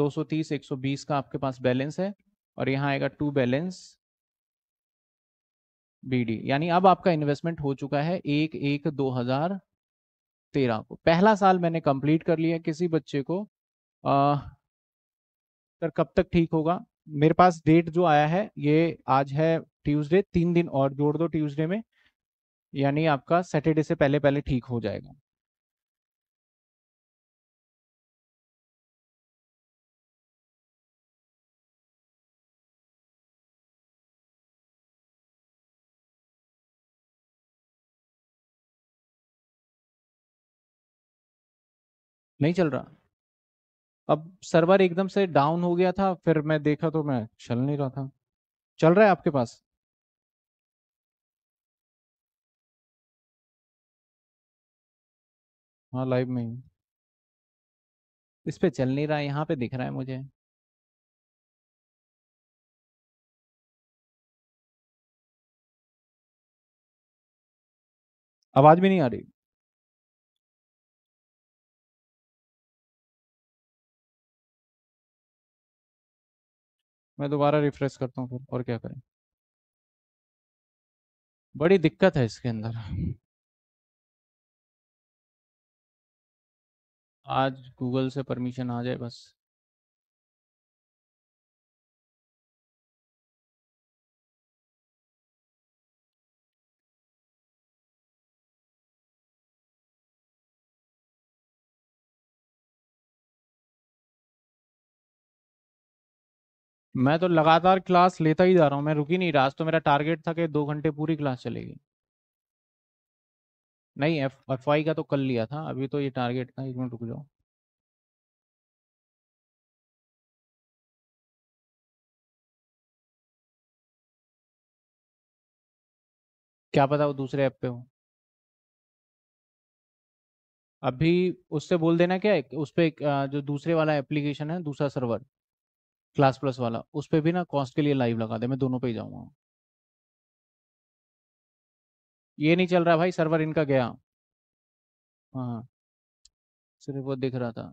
230 120 का आपके पास बैलेंस है और यहाँ आएगा टू बैलेंस बीडी यानी अब आपका इन्वेस्टमेंट हो चुका है एक एक दो हजार तेरह को पहला साल मैंने कंप्लीट कर लिया किसी बच्चे को आ, सर कब तक ठीक होगा मेरे पास डेट जो आया है ये आज है ट्यूसडे तीन दिन और जोड़ दो ट्यूसडे में यानी आपका सैटरडे से पहले पहले ठीक हो जाएगा नहीं चल रहा अब सर्वर एकदम से डाउन हो गया था फिर मैं देखा तो मैं चल नहीं रहा था चल रहा है आपके पास हाँ लाइव में ही इस पे चल नहीं रहा है यहाँ पे दिख रहा है मुझे आवाज भी नहीं आ रही मैं दोबारा रिफ्रेश करता हूँ फिर और क्या करें बड़ी दिक्कत है इसके अंदर आज गूगल से परमिशन आ जाए बस मैं तो लगातार क्लास लेता ही जा रहा हूँ मैं रुकी नहीं रहा आज तो मेरा टारगेट था कि दो घंटे पूरी क्लास चलेगी नहीं एफ एफ आई का तो कल लिया था अभी तो ये टारगेट था एक मिनट रुक जाओ क्या पता वो दूसरे ऐप पे हो अभी उससे बोल देना क्या उस पर जो दूसरे वाला एप्लीकेशन है दूसरा सर्वर क्लास प्लस वाला उस पर भी ना कॉस्ट के लिए लाइव लगा दे मैं दोनों पे ही जाऊंगा ये नहीं चल रहा भाई सर्वर इनका गया हाँ सिर्फ वो दिख रहा था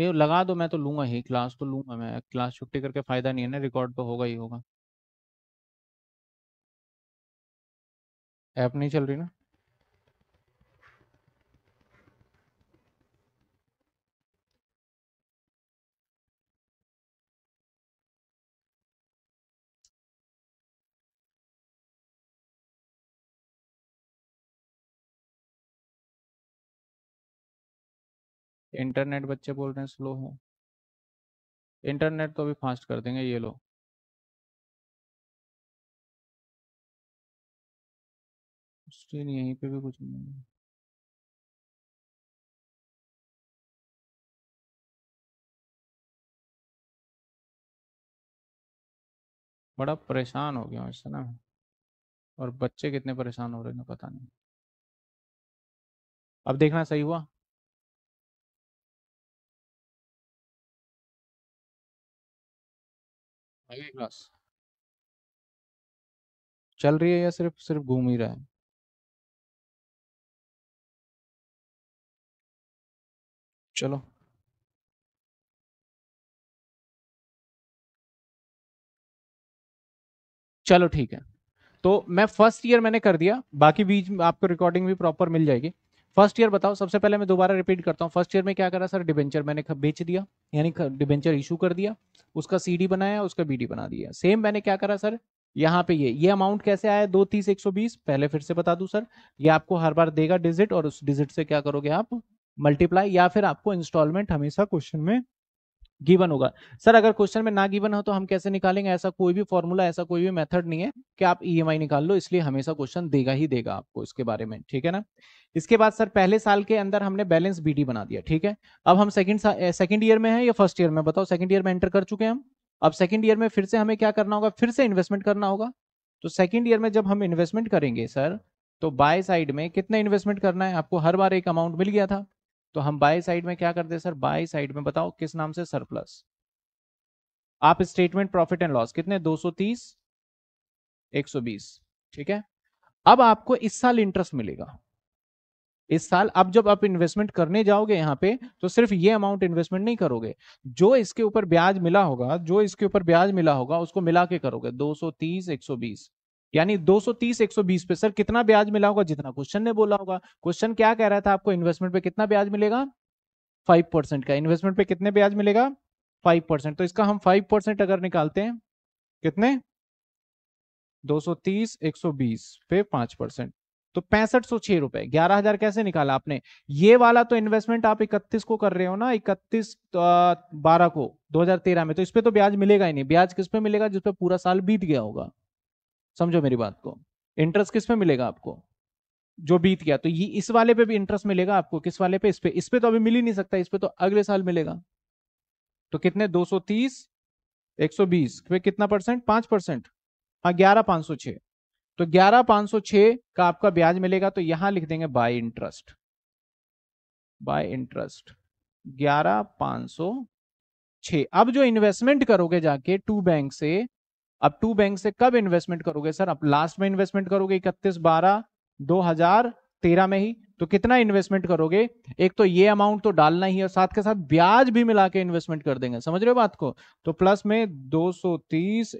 ये लगा दो मैं तो लूंगा ही क्लास तो लूंगा मैं क्लास छुट्टी करके फ़ायदा नहीं है ना रिकॉर्ड तो होगा ही होगा ऐप नहीं चल रही ना इंटरनेट बच्चे बोल रहे हैं स्लो है इंटरनेट तो अभी फास्ट कर देंगे ये लो स्क्रीन यहीं पे भी कुछ नहीं है बड़ा परेशान हो गया इससे ना और बच्चे कितने परेशान हो रहे हैं पता नहीं अब देखना सही हुआ रही क्लास चल रही है या सिर्फ सिर्फ घूम ही रहा है चलो चलो ठीक है तो मैं फर्स्ट ईयर मैंने कर दिया बाकी बीच आपको रिकॉर्डिंग भी प्रॉपर मिल जाएगी फर्स्ट ईयर बताओ सबसे पहले मैं दोबारा रिपीट करता हूँ फर्स्ट ईयर में क्या करा सर डिबेंचर मैंने बेच दिया यानी डिबेंचर इशू कर दिया उसका डी बनाया उसका डी बना दिया सेम मैंने क्या करा सर यहाँ पे ये ये अमाउंट कैसे आया दो तीस एक सौ बीस पहले फिर से बता दूं सर ये आपको हर बार देगा डिजिट और उस डिजिट से क्या करोगे आप मल्टीप्लाई या फिर आपको इंस्टॉलमेंट हमेशा क्वेश्चन में गिवन होगा सर अगर क्वेश्चन में ना गिवन हो तो हम कैसे निकालेंगे ऐसा कोई भी फॉर्मूला ऐसा कोई भी मेथड नहीं है कि आप ईएमआई e निकाल लो इसलिए हमेशा क्वेश्चन देगा ही देगा आपको इसके बारे में ठीक है ना इसके बाद सर पहले साल के अंदर हमने बैलेंस बीडी बना दिया ठीक है अब हम सेकंड सेकंड ईयर में है या फर्स्ट ईयर में बताओ सेकंड ईयर में एंटर कर चुके हैं हम अब सेकंड ईयर में फिर से हमें क्या करना होगा फिर से इन्वेस्टमेंट करना होगा तो सेकंड ईयर में जब हम इन्वेस्टमेंट करेंगे सर तो बाय साइड में कितना इन्वेस्टमेंट करना है आपको हर बार एक अमाउंट मिल गया था तो हम बाय साइड में क्या करते हैं सर बाय साइड में बताओ किस नाम से सरप्लस आप स्टेटमेंट प्रॉफिट एंड लॉस कितने 230 120 ठीक है अब आपको इस साल इंटरेस्ट मिलेगा इस साल अब जब आप इन्वेस्टमेंट करने जाओगे यहां पे तो सिर्फ ये अमाउंट इन्वेस्टमेंट नहीं करोगे जो इसके ऊपर ब्याज मिला होगा जो इसके ऊपर ब्याज मिला होगा उसको मिला के करोगे 230 120 यानी 230 120 पे सर कितना ब्याज मिला होगा जितना क्वेश्चन ने बोला होगा क्वेश्चन क्या कह रहा था आपको इन्वेस्टमेंट पे कितना ब्याज मिलेगा 5 परसेंट का इन्वेस्टमेंट पे कितने ब्याज मिलेगा 5 परसेंट तो इसका हम 5 परसेंट अगर निकालते हैं कितने 230 120 पे 5 परसेंट तो पैंसठ सौ छह रुपए ग्यारह हजार कैसे निकाला आपने ये वाला तो इन्वेस्टमेंट आप इकतीस को कर रहे हो ना इकतीस बारह को दो में तो इस तो ब्याज मिलेगा ही नहीं ब्याज किस पे मिलेगा जिसपे पूरा साल बीत गया होगा समझो मेरी बात को इंटरेस्ट किस पे मिलेगा आपको जो बीत गया तो ये इस वाले पे भी इंटरेस्ट मिलेगा आपको किस वाले पे इस पे इस पे तो अभी मिल ही नहीं सकता इस पे तो अगले साल मिलेगा तो कितने 230 120 पे कितना परसेंट पांच परसेंट हाँ ग्यारह पांच सौ तो ग्यारह पांच सौ का आपका ब्याज मिलेगा तो यहां लिख देंगे बाय इंटरेस्ट बाय इंटरेस्ट ग्यारह पांच छ अब जो इन्वेस्टमेंट करोगे जाके टू बैंक से अब टू बैंक से कब इन्वेस्टमेंट करोगे सर अब लास्ट में इन्वेस्टमेंट करोगे इकतीस बारह दो हजार तेरह में ही तो कितना इन्वेस्टमेंट करोगे एक तो ये अमाउंट तो डालना ही और साथ के साथ ब्याज भी मिला के इन्वेस्टमेंट कर देंगे समझ रहे हो बात को तो प्लस में 230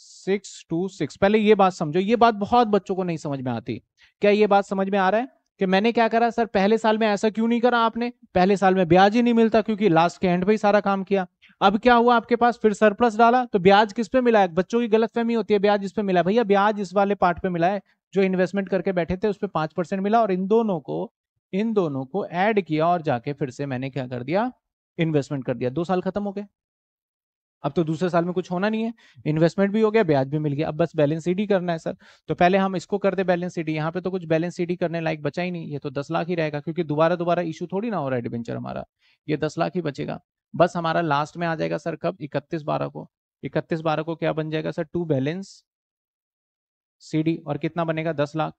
सिक्स टू सिक्स पहले ये बात समझो ये बात बहुत बच्चों को नहीं समझ में आती क्या ये बात समझ में आ रहा है कि मैंने क्या करा सर पहले साल में ऐसा क्यों नहीं करा आपने पहले साल में ब्याज ही नहीं मिलता क्योंकि लास्ट के एंड पे ही सारा काम किया अब क्या हुआ आपके पास फिर सरप्लस डाला तो ब्याज किस पे मिला है बच्चों की गलतफहमी होती है ब्याज इस पे मिला भैया ब्याज इस वाले पार्ट पे मिला है जो इन्वेस्टमेंट करके बैठे थे उस पर पांच परसेंट मिला और इन दोनों को इन दोनों को एड किया और जाके फिर से मैंने क्या कर दिया इन्वेस्टमेंट कर दिया दो साल खत्म हो गए अब तो दूसरे साल में कुछ होना नहीं है इन्वेस्टमेंट भी हो गया ब्याज भी मिल गया अब बस बैलेंस शीट करना है सर तो पहले हम इसको कर दे बैलेंस शीट यहाँ पे तो कुछ बैलेंस शीट करने लायक बचा ही नहीं ये तो दस लाख ही रहेगा क्योंकि दोबारा दोबारा इशू थोड़ी ना हो रहा है डिवेंचर हमारा ये दस लाख ही बचेगा बस हमारा लास्ट में आ जाएगा सर कब इकतीस बारह को इकतीस बारह को क्या बन जाएगा सर टू बैलेंस सी और कितना बनेगा दस लाख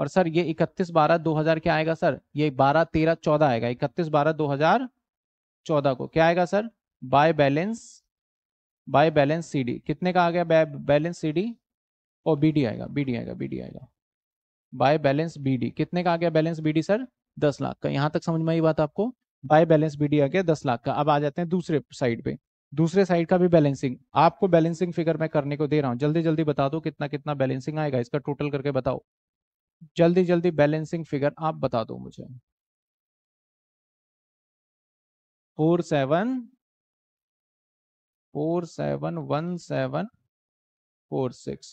और सर ये इकतीस बारह दो हजार क्या आएगा सर ये बारह तेरह चौदह आएगा इकतीस बारह दो हजार चौदह को क्या आएगा sir by balance by balance C D कितने का आ गया बैलेंस सी डी और बी डी आएगा बी डी आएगा बी डी आएगा बाय बैलेंस बीडी कितने का आ गया बैलेंस बीडी सर दस लाख का यहां तक समझ में आई बात आपको बाय बैलेंस बीडी आ गया दस लाख का अब आ जाते हैं दूसरे साइड पे दूसरे साइड का भी बैलेंसिंग आपको बैलेंसिंग फिगर मैं करने को दे रहा हूँ जल्दी जल्दी बता दो कितना कितना बैलेंसिंग आएगा इसका टोटल करके बताओ जल्दी जल्दी बैलेंसिंग फिगर आप बता दो मुझे four seven four seven one seven four six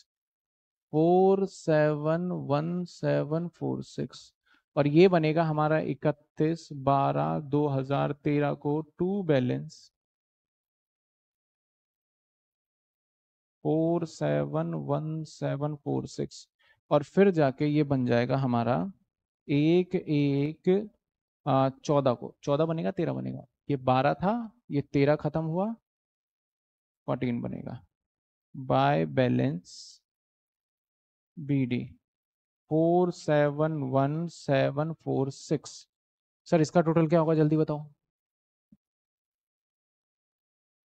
four seven one seven four six और ये बनेगा हमारा इकतीस बारह दो हजार तेरह को to balance four seven one seven four six और फिर जाके ये बन जाएगा हमारा एक एक चौदह को चौदह बनेगा तेरह बनेगा ये बारह था ये तेरह खत्म हुआ फोर्टीन बनेगा by balance B D four seven one seven four six sir इसका टोटल क्या होगा जल्दी बताओ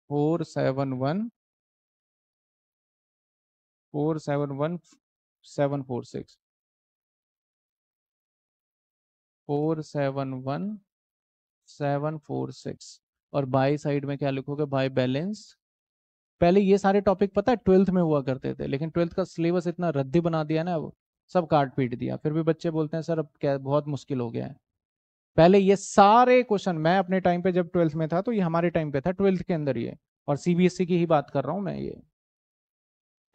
four seven one four seven one seven four six four seven one seven four six और बाई साइड में क्या लिखोगे बाई बैलेंस पहले ये सारे टॉपिक पता है ट्वेल्थ में हुआ करते थे लेकिन ट्वेल्थ का सिलेबस इतना रद्दी बना दिया ना वो सब काट पीट दिया फिर भी बच्चे बोलते हैं सर अब क्या बहुत मुश्किल हो गया है पहले ये सारे क्वेश्चन मैं अपने टाइम पे जब ट्वेल्थ में था तो ये हमारे टाइम पे था ट्वेल्थ के अंदर ये और सीबीएसई e की ही बात कर रहा हूँ मैं ये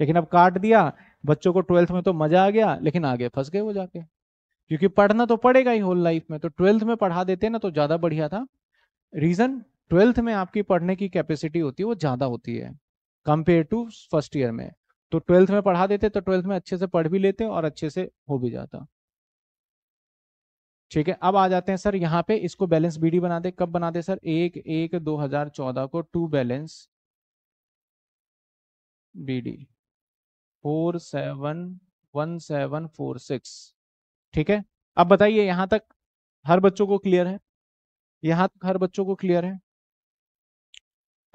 लेकिन अब काट दिया बच्चों को ट्वेल्थ में तो मजा आ गया लेकिन आगे फंस गए वो जाके क्योंकि पढ़ना तो पड़ेगा ही होल लाइफ में तो ट्वेल्थ में पढ़ा देते ना तो ज्यादा बढ़िया था रीजन ट्वेल्थ में आपकी पढ़ने की कैपेसिटी होती है वो ज्यादा होती है कंपेयर टू फर्स्ट ईयर में तो ट्वेल्थ में पढ़ा देते तो ट्वेल्थ में अच्छे से पढ़ भी लेते और अच्छे से हो भी जाता ठीक है अब आ जाते हैं सर यहाँ पे इसको बैलेंस बीडी बना दे कब बना दे सर एक एक दो हजार चौदह को to balance BD four seven one seven four six ठीक है अब बताइए यहां तक हर बच्चों को क्लियर है यहाँ तक हर बच्चों को क्लियर है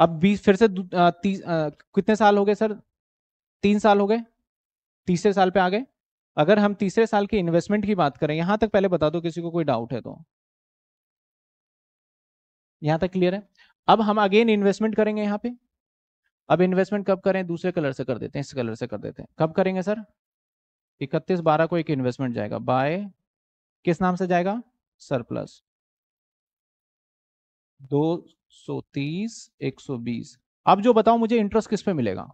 अब बीस फिर से तीस कितने साल हो गए सर तीन साल हो गए तीसरे साल पे आ गए अगर हम तीसरे साल के इन्वेस्टमेंट की बात करें यहां तक पहले बता दो किसी को कोई डाउट है तो यहां तक क्लियर है अब हम अगेन इन्वेस्टमेंट करेंगे यहाँ पे अब इन्वेस्टमेंट कब करें दूसरे कलर से कर देते हैं इस कलर से कर देते हैं कब करेंगे सर इकतीस बारह को एक इन्वेस्टमेंट जाएगा बाय किस नाम से जाएगा सरप्लस दो सो तीस एक सौ बीस अब जो बताओ मुझे इंटरेस्ट किस पे मिलेगा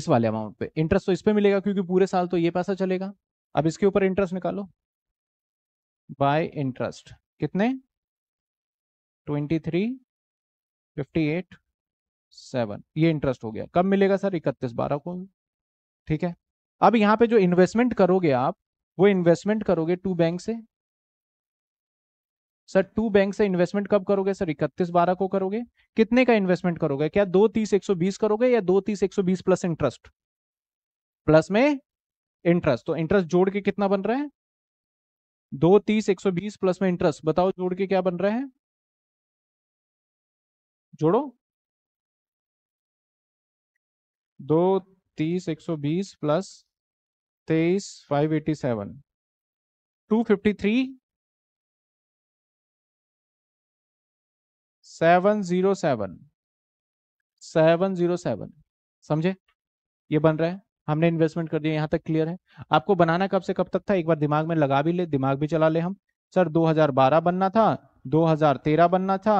इस वाले अमाउंट पे इंटरेस्ट तो इस पे मिलेगा क्योंकि पूरे साल तो ये पैसा चलेगा अब इसके ऊपर इंटरेस्ट निकालो बाय इंटरेस्ट कितने twenty three fifty eight seven ये इंटरेस्ट हो गया कब मिलेगा सर इकतीस बारह को ठीक है अब यहाँ पे जो इन्वेस्टमेंट करोगे आप वो इन्वेस्टमेंट करोगे टू बैंक से सर टू बैंक से इन्वेस्टमेंट कब करोगे सर इकतीस बारह को करोगे कितने का इन्वेस्टमेंट करोगे क्या दो तीस एक सौ बीस करोगे या दो तीस एक सौ बीस प्लस इंटरेस्ट प्लस में इंटरेस्ट तो इंटरेस्ट जोड़ के कितना बन रहा है दो तीस एक सौ बीस प्लस में इंटरेस्ट बताओ जोड़ के क्या बन रहा है जोड़ो दो तीस एक सौ बीस प्लस तेईस five eighty seven two fifty three seven zero seven seven zero seven समझे ये बन रहा है हमने इन्वेस्टमेंट कर दिया यहां तक क्लियर है आपको बनाना कब से कब तक था एक बार दिमाग में लगा भी ले दिमाग भी चला ले हम सर 2012 बनना था 2013 बनना था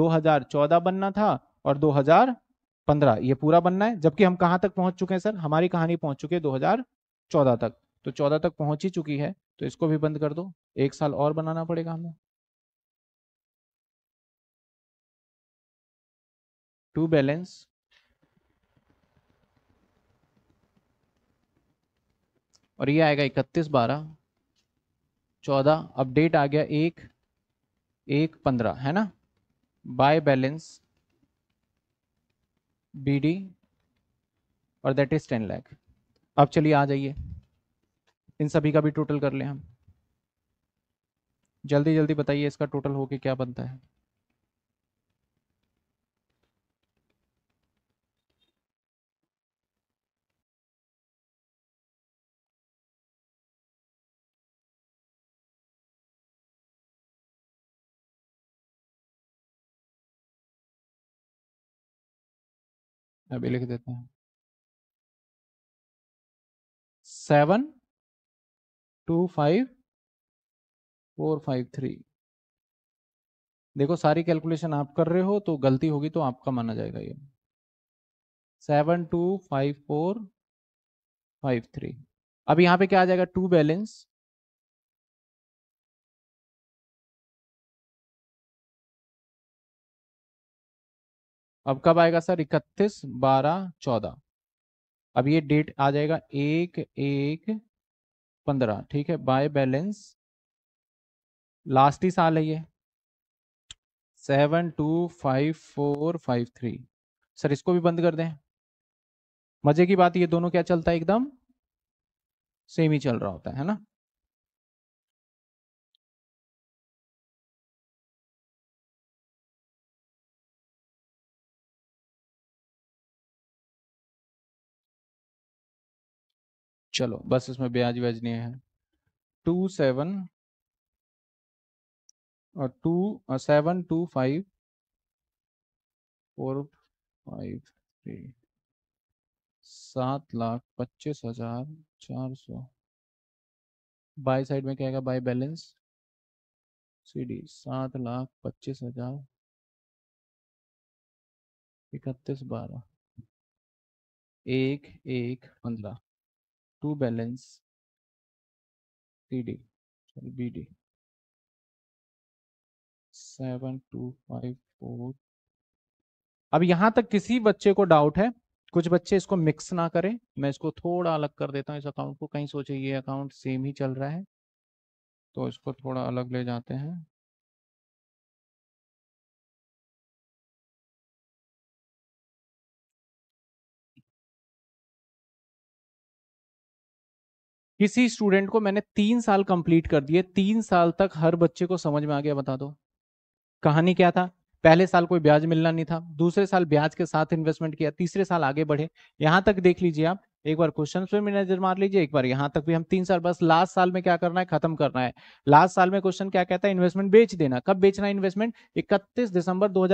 2014 बनना था और 2015 ये पूरा बनना है जबकि हम कहां तक पहुंच चुके हैं सर हमारी कहानी पहुंच चुकी है 2014 तक तो 14 तक पहुंच ही चुकी है तो इसको भी बंद कर दो एक साल और बनाना पड़ेगा हमें टू बैलेंस और ये आएगा इकतीस बारह चौदह अपडेट आ गया एक एक पंद्रह है ना बाय बैलेंस बीडी और दैट इज टेन लैख अब चलिए आ जाइए इन सभी का भी टोटल कर लें हम जल्दी जल्दी बताइए इसका टोटल होके क्या बनता है अभी लिख देते हैं seven two five four five three देखो सारी कैलकुलेशन आप कर रहे हो तो गलती होगी तो आपका माना जाएगा ये seven two five four five three अब यहाँ पे क्या आ जाएगा टू बैलेंस अब कब आएगा सर इकतीस बारह चौदह अब ये डेट आ जाएगा एक एक पंद्रह ठीक है बाय बैलेंस लास्ट ही साल है ये seven two five four five three sir इसको भी बंद कर दें मजे की बात ये दोनों क्या चलता है एकदम सेम ही चल रहा होता है ना चलो बस इसमें ब्याज व्याज नहीं है टू सेवन और two seven two five four five three सात लाख पच्चीस हजार चार सौ बाई साइड में क्या बाई बैलेंस सी डी सात लाख पच्चीस हजार इकतीस बारह एक एक पंद्रह to balance CD, sorry, BD. Four अब यहां तक किसी बच्चे को डाउट है कुछ बच्चे इसको मिक्स ना करें मैं इसको थोड़ा अलग कर देता हूं इस अकाउंट को कहीं सोचे ये अकाउंट सेम ही चल रहा है तो इसको थोड़ा अलग ले जाते हैं किसी स्टूडेंट को मैंने तीन साल कंप्लीट कर दिए तीन साल तक हर बच्चे को समझ में आ गया बता दो कहानी क्या था पहले साल कोई ब्याज मिलना नहीं था दूसरे साल ब्याज के साथ इन्वेस्टमेंट किया तीसरे साल आगे बढ़े यहाँ तक देख लीजिए आप एक बार क्वेश्चन पे भी नजर मार लीजिए एक बार यहाँ तक भी हम तीन साल बस लास्ट साल में क्या करना है खत्म करना है लास्ट साल में क्वेश्चन क्या कहता है इन्वेस्टमेंट बेच देना कब बेचना है इन्वेस्टमेंट इकतीस दिसंबर दो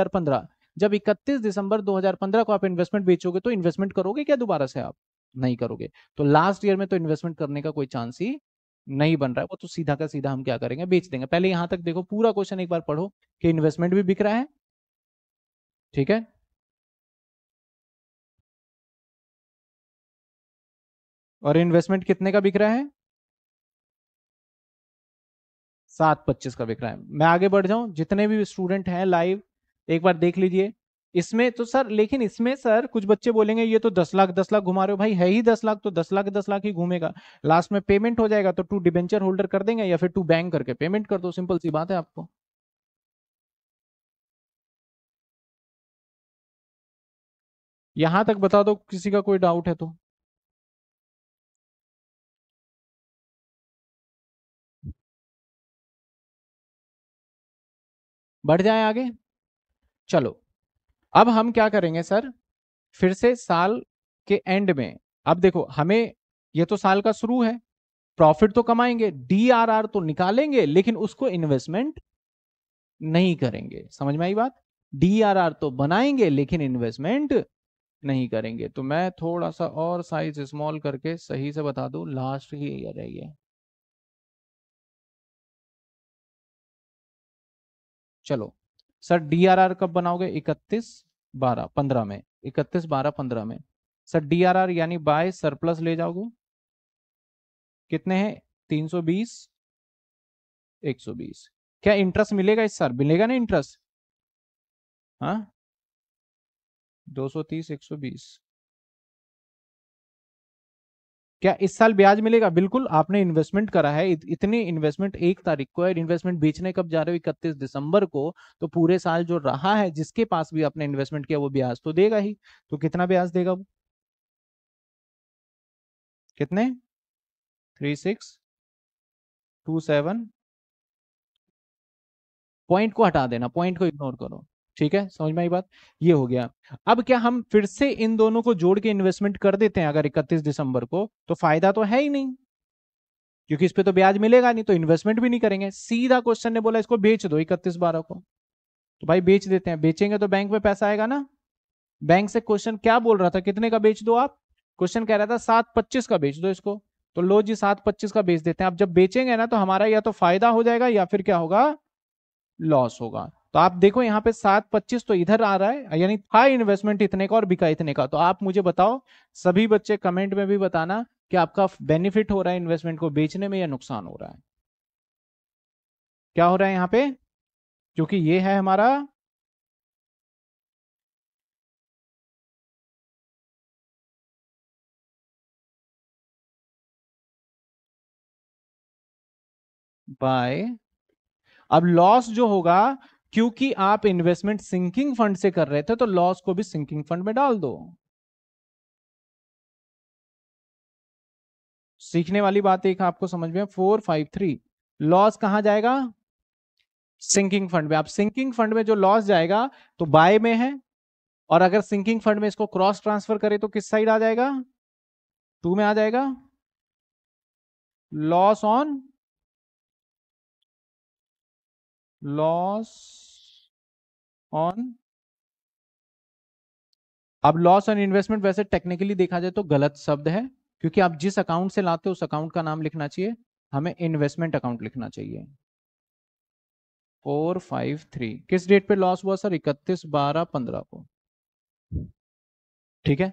जब इकतीस दिसंबर दो को आप इन्वेस्टमेंट बेचोगे तो इन्वेस्टमेंट करोगे क्या दोबारा से आप नहीं करोगे तो लास्ट ईयर में तो इन्वेस्टमेंट करने का कोई चांस ही नहीं बन रहा है वो तो सीधा का सीधा हम क्या करेंगे बेच देंगे पहले यहां तक देखो पूरा क्वेश्चन एक बार पढ़ो कि इन्वेस्टमेंट भी बिक रहा है ठीक है और इन्वेस्टमेंट कितने का बिक रहा है सात पच्चीस का बिक रहा है मैं आगे बढ़ जाऊं जितने भी स्टूडेंट हैं लाइव एक बार देख लीजिए इसमें तो सर लेकिन इसमें सर कुछ बच्चे बोलेंगे ये तो दस लाख दस लाख घुमा रहे हो भाई है ही दस लाख तो दस लाख दस लाख ही घूमेगा लास्ट में पेमेंट हो जाएगा तो टू डिबेंचर होल्डर कर देंगे या फिर टू बैंक करके पेमेंट कर दो सिंपल सी बात है आपको यहां तक बता दो किसी का कोई डाउट है तो बढ़ जाए आगे चलो अब हम क्या करेंगे सर फिर से साल के एंड में अब देखो हमें ये तो साल का शुरू है प्रॉफिट तो कमाएंगे डीआरआर तो निकालेंगे लेकिन उसको इन्वेस्टमेंट नहीं करेंगे समझ में आई बात डीआरआर तो बनाएंगे लेकिन इन्वेस्टमेंट नहीं करेंगे तो मैं थोड़ा सा और साइज स्मॉल करके सही से बता दू लास्ट ही ईयर है ये चलो सर डीआरआर कब बनाओगे इकतीस बारह पंद्रह में इकतीस बारह पंद्रह में सर डीआरआर यानी बाय सरप्लस ले जाओगे कितने हैं तीन सौ बीस एक सौ बीस क्या इंटरेस्ट मिलेगा इस सर मिलेगा ना इंटरेस्ट हाँ दो सौ तीस एक सौ बीस क्या इस साल ब्याज मिलेगा बिल्कुल आपने इन्वेस्टमेंट करा है इतनी इन्वेस्टमेंट एक तारीख को है इन्वेस्टमेंट बेचने कब जा रहे हो इकतीस दिसंबर को तो पूरे साल जो रहा है जिसके पास भी आपने इन्वेस्टमेंट किया वो ब्याज तो देगा ही तो कितना ब्याज देगा वो कितने three six two seven point को हटा देना पॉइंट को इग्नोर करो ठीक है समझ में आई बात ये हो गया अब क्या हम फिर से इन दोनों को जोड़ के इन्वेस्टमेंट कर देते हैं अगर इकतीस दिसंबर को तो फायदा तो है ही नहीं क्योंकि इस पर तो ब्याज मिलेगा नहीं तो इन्वेस्टमेंट भी नहीं करेंगे सीधा क्वेश्चन ने बोला इसको बेच दो इकतीस बारह को तो भाई बेच देते हैं बेचेंगे तो बैंक में पैसा आएगा ना बैंक से क्वेश्चन क्या बोल रहा था कितने का बेच दो आप क्वेश्चन कह रहा था सात पच्चीस का बेच दो इसको तो लो जी सात पच्चीस का बेच देते हैं आप जब बेचेंगे ना तो हमारा या तो फायदा हो जाएगा या फिर क्या होगा लॉस होगा तो आप देखो यहाँ पे सात पच्चीस तो इधर आ रहा है यानी था इन्वेस्टमेंट इतने का और बिका इतने का तो आप मुझे बताओ सभी बच्चे कमेंट में भी बताना कि आपका बेनिफिट हो रहा है इन्वेस्टमेंट को बेचने में या नुकसान हो रहा है क्या हो रहा है यहाँ पे क्योंकि ये है हमारा बाय अब लॉस जो होगा क्योंकि आप इन्वेस्टमेंट सिंकिंग फंड से कर रहे थे तो लॉस को भी सिंकिंग फंड में डाल दो सीखने वाली बात एक आपको समझ में फोर फाइव थ्री लॉस कहां जाएगा सिंकिंग फंड में आप सिंकिंग फंड में जो लॉस जाएगा तो बाय में है और अगर सिंकिंग फंड में इसको क्रॉस ट्रांसफर करें तो किस साइड आ जाएगा टू में आ जाएगा लॉस ऑन लॉस ऑन अब लॉस ऑन इन्वेस्टमेंट वैसे टेक्निकली देखा जाए तो गलत शब्द है क्योंकि आप जिस अकाउंट से लाते हो उस अकाउंट का नाम लिखना चाहिए हमें इन्वेस्टमेंट अकाउंट लिखना चाहिए फोर फाइव थ्री किस डेट पे लॉस हुआ सर इकतीस बारह पंद्रह को ठीक है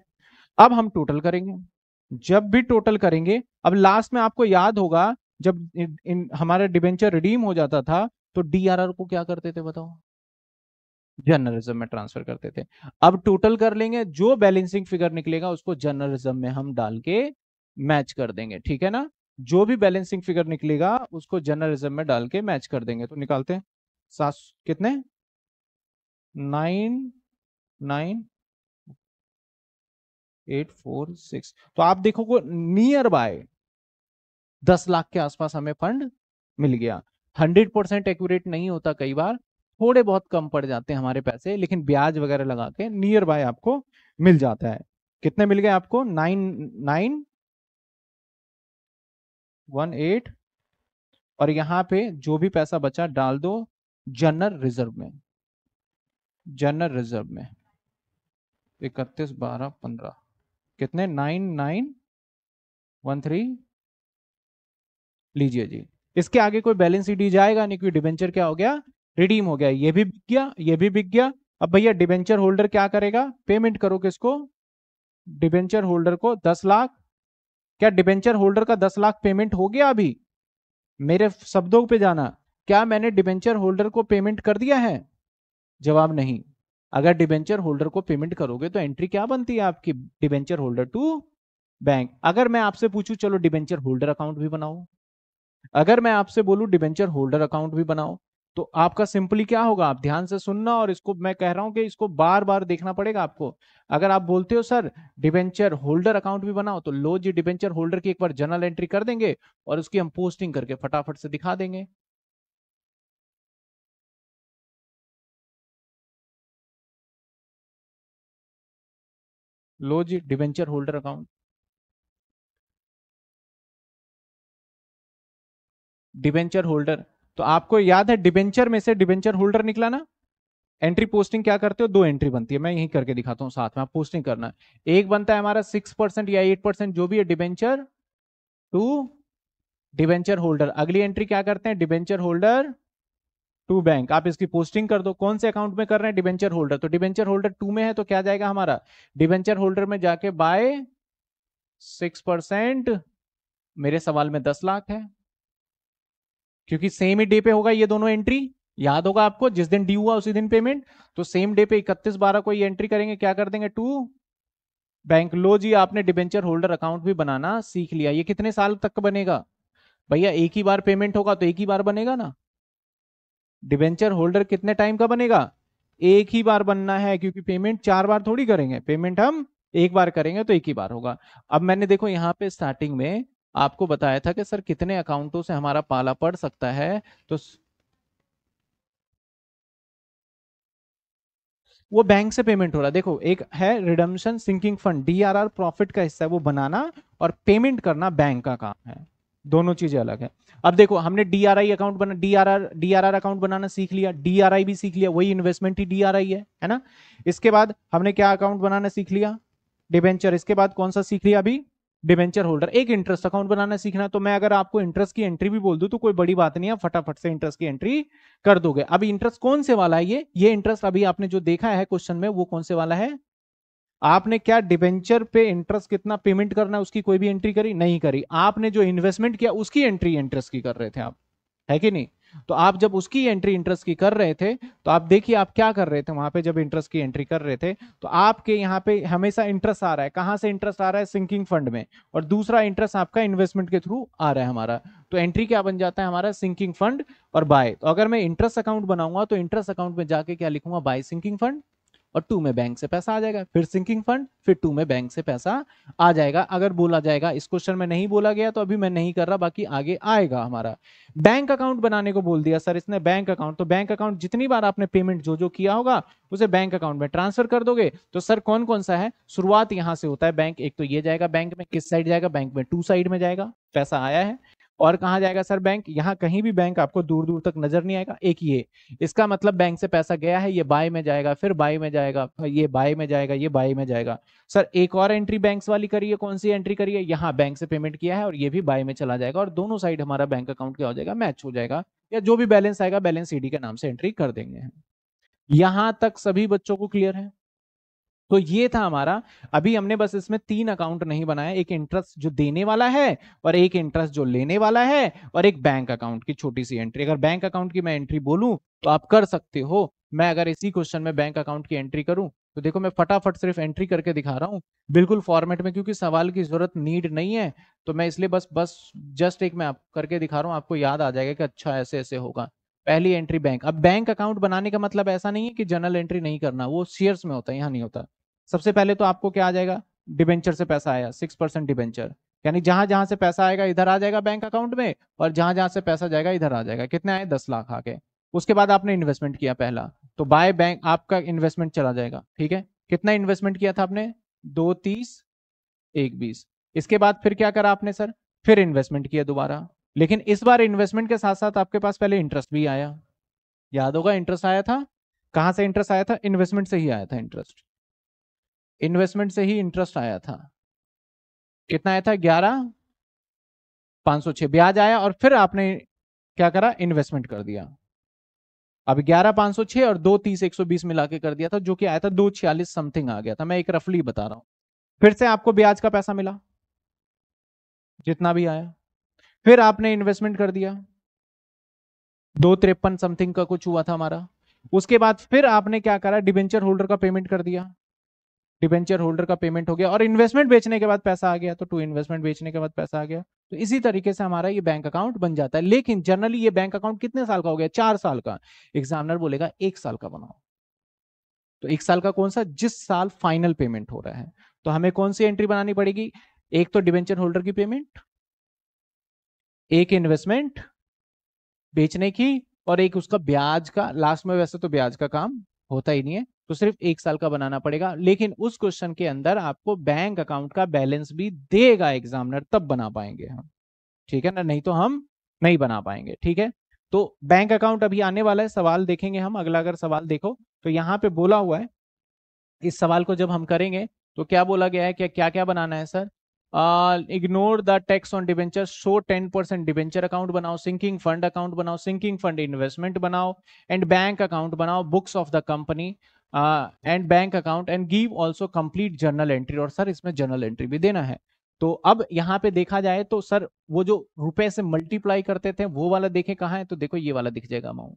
अब हम टोटल करेंगे जब भी टोटल करेंगे अब लास्ट में आपको याद होगा जब इन, इन, हमारा डिबेंचर रिडीम हो जाता था तो डीआरआर को क्या करते थे बताओ जर्नलिज्म में ट्रांसफर करते थे अब टोटल कर लेंगे जो बैलेंसिंग फिगर निकलेगा उसको जर्नलिज्म में हम डाल के मैच कर देंगे ठीक है ना जो भी बैलेंसिंग फिगर निकलेगा उसको जर्नलिज्म में डाल के मैच कर देंगे तो निकालते हैं सात कितने nine nine eight four six तो आप देखोगे नियर बाय दस लाख के आसपास हमें फंड मिल गया हंड्रेड परसेंट एक्यूरेट नहीं होता कई बार थोड़े बहुत कम पड़ जाते हैं हमारे पैसे लेकिन ब्याज वगैरह लगा के नियर बाय आपको मिल जाता है कितने मिल गए आपको नाइन नाइन वन एट और यहां पे जो भी पैसा बचा डाल दो जनरल रिजर्व में जनरल रिजर्व में इकतीस बारह पंद्रह कितने नाइन नाइन वन थ्री लीजिए जी इसके आगे कोई बैलेंस शीट दी जाएगा नहीं क्योंकि डिबेंचर क्या हो गया रिडीम हो गया ये भी बिक गया ये भी बिक गया अब भैया डिबेंचर होल्डर क्या करेगा पेमेंट करो किसको डिबेंचर होल्डर को दस लाख क्या डिबेंचर होल्डर का दस लाख पेमेंट हो गया अभी मेरे शब्दों पे जाना क्या मैंने डिबेंचर होल्डर को पेमेंट कर दिया है जवाब नहीं अगर डिबेंचर होल्डर को पेमेंट करोगे तो एंट्री क्या बनती है आपकी डिबेंचर होल्डर टू बैंक अगर मैं आपसे पूछूं चलो डिबेंचर होल्डर अकाउंट भी बनाओ अगर मैं आपसे बोलूं डिबेंचर होल्डर अकाउंट भी बनाओ तो आपका सिंपली क्या होगा आप ध्यान से सुनना और इसको मैं कह रहा हूं कि इसको बार बार देखना पड़ेगा आपको अगर आप बोलते हो सर डिबेंचर होल्डर अकाउंट भी बनाओ तो लो जी डिबेंचर होल्डर की एक बार जर्नल एंट्री कर देंगे और उसकी हम पोस्टिंग करके फटाफट से दिखा देंगे लो जी debenture holder account debenture holder तो आपको याद है डिबेंचर में से डिबेंचर होल्डर निकला ना एंट्री पोस्टिंग क्या करते हो दो एंट्री बनती है मैं यही करके दिखाता हूँ साथ में आप पोस्टिंग करना एक बनता है हमारा सिक्स परसेंट या एट परसेंट जो भी है डिबेंचर टू डिबेंचर होल्डर अगली एंट्री क्या करते हैं डिबेंचर होल्डर टू बैंक आप इसकी पोस्टिंग कर दो कौन से अकाउंट में कर रहे हैं डिबेंचर होल्डर तो डिबेंचर होल्डर टू में है तो क्या जाएगा हमारा डिबेंचर होल्डर में जाके बाय सिक्स मेरे सवाल में दस लाख है क्योंकि सेम ही डे पे होगा ये दोनों एंट्री याद होगा आपको जिस दिन ड्यू हुआ उसी दिन पेमेंट तो सेम डे पे इकतीस बारह को ये एंट्री करेंगे क्या कर देंगे टू बैंक लो जी आपने डिबेंचर होल्डर अकाउंट भी बनाना सीख लिया ये कितने साल तक बनेगा भैया एक ही बार पेमेंट होगा तो एक ही बार बनेगा ना डिबेंचर होल्डर कितने टाइम का बनेगा एक ही बार बनना है क्योंकि पेमेंट चार बार थोड़ी करेंगे पेमेंट हम एक बार करेंगे तो एक ही बार होगा अब मैंने देखो यहाँ पे स्टार्टिंग में आपको बताया था कि सर कितने अकाउंटों से हमारा पाला पड़ सकता है तो वो बैंक से पेमेंट हो रहा है देखो एक है redemption sinking fund DRR profit का हिस्सा है वो बनाना और पेमेंट करना बैंक का काम है दोनों चीजें अलग है अब देखो हमने डीआरआई अकाउंट बना डीआरआर डीआरआर अकाउंट बनाना सीख लिया डीआरआई भी सीख लिया वही इन्वेस्टमेंट ही डीआरआई है है ना इसके बाद हमने क्या अकाउंट बनाना सीख लिया डिबेंचर इसके बाद कौन सा सीख लिया अभी डिबेंचर होल्डर एक इंटरेस्ट अकाउंट बनाना सीखना तो मैं अगर आपको इंटरेस्ट की एंट्री भी बोल दूं तो कोई बड़ी बात नहीं है फटाफट से इंटरेस्ट की एंट्री कर दोगे अभी इंटरेस्ट कौन से वाला है ये ये इंटरेस्ट अभी आपने जो देखा है क्वेश्चन में वो कौन से वाला है आपने क्या डिबेंचर पे इंटरेस्ट कितना पेमेंट करना है उसकी कोई भी एंट्री करी नहीं करी आपने जो इन्वेस्टमेंट किया उसकी एंट्री इंटरेस्ट की कर रहे थे आप है कि नहीं तो आप जब उसकी एंट्री इंटरेस्ट की कर रहे थे तो आप देखिए आप क्या कर रहे थे वहां पे जब इंटरेस्ट की एंट्री कर रहे थे तो आपके यहाँ पे हमेशा इंटरेस्ट आ रहा है कहाँ से इंटरेस्ट आ रहा है सिंकिंग फंड में और दूसरा इंटरेस्ट आपका इन्वेस्टमेंट के थ्रू आ रहा है हमारा तो एंट्री क्या बन जाता है हमारा सिंकिंग फंड और बाय तो अगर मैं इंटरेस्ट अकाउंट बनाऊंगा तो इंटरेस्ट अकाउंट में जाके क्या लिखूंगा बाय सिंकिंग फंड और टू में बैंक से पैसा आ जाएगा फिर सिंकिंग फंड फिर टू में बैंक से पैसा आ जाएगा अगर बोला जाएगा इस क्वेश्चन में नहीं बोला गया तो अभी मैं नहीं कर रहा बाकी आगे आएगा हमारा बैंक अकाउंट बनाने को बोल दिया सर इसने बैंक अकाउंट तो बैंक अकाउंट जितनी बार आपने पेमेंट जो जो किया होगा उसे बैंक अकाउंट में ट्रांसफर कर दोगे तो सर कौन कौन सा है शुरुआत यहाँ से होता है बैंक एक तो ये जाएगा बैंक में किस साइड जाएगा बैंक में टू साइड में जाएगा पैसा आया है और कहाँ जाएगा सर बैंक यहाँ कहीं भी बैंक आपको दूर दूर तक नजर नहीं आएगा एक ये इसका मतलब बैंक से पैसा गया है ये बाय में जाएगा फिर बाय में जाएगा ये बाय में जाएगा ये बाय में जाएगा सर एक और एंट्री बैंक वाली करिए कौन सी एंट्री करिए यहाँ बैंक से पेमेंट किया है और ये भी बाय में चला जाएगा और दोनों साइड हमारा बैंक अकाउंट क्या हो जाएगा मैच हो जाएगा या जो भी बैलेंस आएगा बैलेंस सी के नाम से एंट्री कर देंगे यहां तक सभी बच्चों को क्लियर है तो ये था हमारा अभी हमने बस इसमें तीन अकाउंट नहीं बनाया एक इंटरेस्ट जो देने वाला है और एक इंटरेस्ट जो लेने वाला है और एक बैंक अकाउंट की छोटी सी एंट्री अगर बैंक अकाउंट की मैं एंट्री बोलूं तो आप कर सकते हो मैं अगर इसी क्वेश्चन में बैंक अकाउंट की एंट्री करूं तो देखो मैं फटाफट सिर्फ एंट्री करके दिखा रहा हूं बिल्कुल फॉर्मेट में क्योंकि सवाल की जरूरत नीड नहीं है तो मैं इसलिए बस बस जस्ट एक मैं आप करके दिखा रहा हूं आपको याद आ जाएगा कि अच्छा ऐसे ऐसे होगा पहली एंट्री बैंक अब बैंक अकाउंट बनाने का मतलब ऐसा नहीं है कि जनरल एंट्री नहीं करना वो शेयर्स में होता है यहाँ नहीं होता सबसे पहले तो आपको क्या आ जाएगा डिबेंचर से पैसा आया सिक्स परसेंट डिबेंचर यानी जहां जहां से पैसा आएगा इधर आ जाएगा बैंक अकाउंट में और जहां जहां से पैसा जाएगा इधर आ जाएगा कितने आए दस लाख आके उसके बाद आपने इन्वेस्टमेंट किया पहला तो बाय बैंक आपका इन्वेस्टमेंट चला जाएगा ठीक है कितना इन्वेस्टमेंट किया था आपने दो तीस एक बीस इसके बाद फिर क्या करा आपने सर फिर इन्वेस्टमेंट किया दोबारा लेकिन इस बार इन्वेस्टमेंट के साथ साथ आपके पास पहले इंटरेस्ट भी आया याद होगा इंटरेस्ट आया था कहां से इंटरेस्ट आया था इन्वेस्टमेंट से ही आया था इंटरेस्ट इन्वेस्टमेंट से ही इंटरेस्ट आया था कितना आया था ग्यारह पांच सौ छह ब्याज आया और फिर आपने क्या करा इन्वेस्टमेंट कर दिया अब ग्यारह पांच सौ छह और दो तीस एक सौ बीस मिला के कर दिया था जो कि आया था दो छियालीस समथिंग आ गया था मैं एक रफली बता रहा हूं फिर से आपको ब्याज का पैसा मिला जितना भी आया फिर आपने इन्वेस्टमेंट कर दिया दो तिरपन समथिंग का कुछ हुआ था हमारा उसके बाद फिर आपने क्या करा डिबेंचर होल्डर का पेमेंट कर दिया डिवेंचर होल्डर का पेमेंट हो गया और इन्वेस्टमेंट बेचने के बाद पैसा आ गया तो टू इन्वेस्टमेंट बेचने के बाद पैसा आ गया तो इसी तरीके से हमारा ये बैंक अकाउंट बन जाता है लेकिन जनरली ये बैंक अकाउंट कितने साल का हो गया चार साल का एग्जामिनर बोलेगा एक साल का बनाओ तो एक साल का कौन सा जिस साल फाइनल पेमेंट हो रहा है तो हमें कौन सी एंट्री बनानी पड़ेगी एक तो डिवेंचर होल्डर की पेमेंट एक इन्वेस्टमेंट बेचने की और एक उसका ब्याज का लास्ट में वैसे तो ब्याज का काम होता ही नहीं है तो सिर्फ एक साल का बनाना पड़ेगा लेकिन उस क्वेश्चन के अंदर आपको बैंक अकाउंट का बैलेंस भी देगा एग्जामिनर तब बना पाएंगे हम ठीक है ना नहीं तो हम नहीं बना पाएंगे ठीक है तो बैंक अकाउंट अभी आने वाला है सवाल देखेंगे हम अगला अगर सवाल देखो तो यहाँ पे बोला हुआ है इस सवाल को जब हम करेंगे तो क्या बोला गया है क्या क्या क्या बनाना है sir ignore the tax on debenture show ten percent debenture account बनाओ सिंकिंग फंड अकाउंट बनाओ सिंकिंग फंड इन्वेस्टमेंट बनाओ एंड बैंक अकाउंट बनाओ books of the company and bank account and give also complete journal entry और sir इसमें journal entry भी देना है तो अब यहाँ पे देखा जाए तो सर वो जो रुपए से मल्टीप्लाई करते थे वो वाला देखे कहाँ है तो देखो ये वाला दिख जाएगा अमाउंट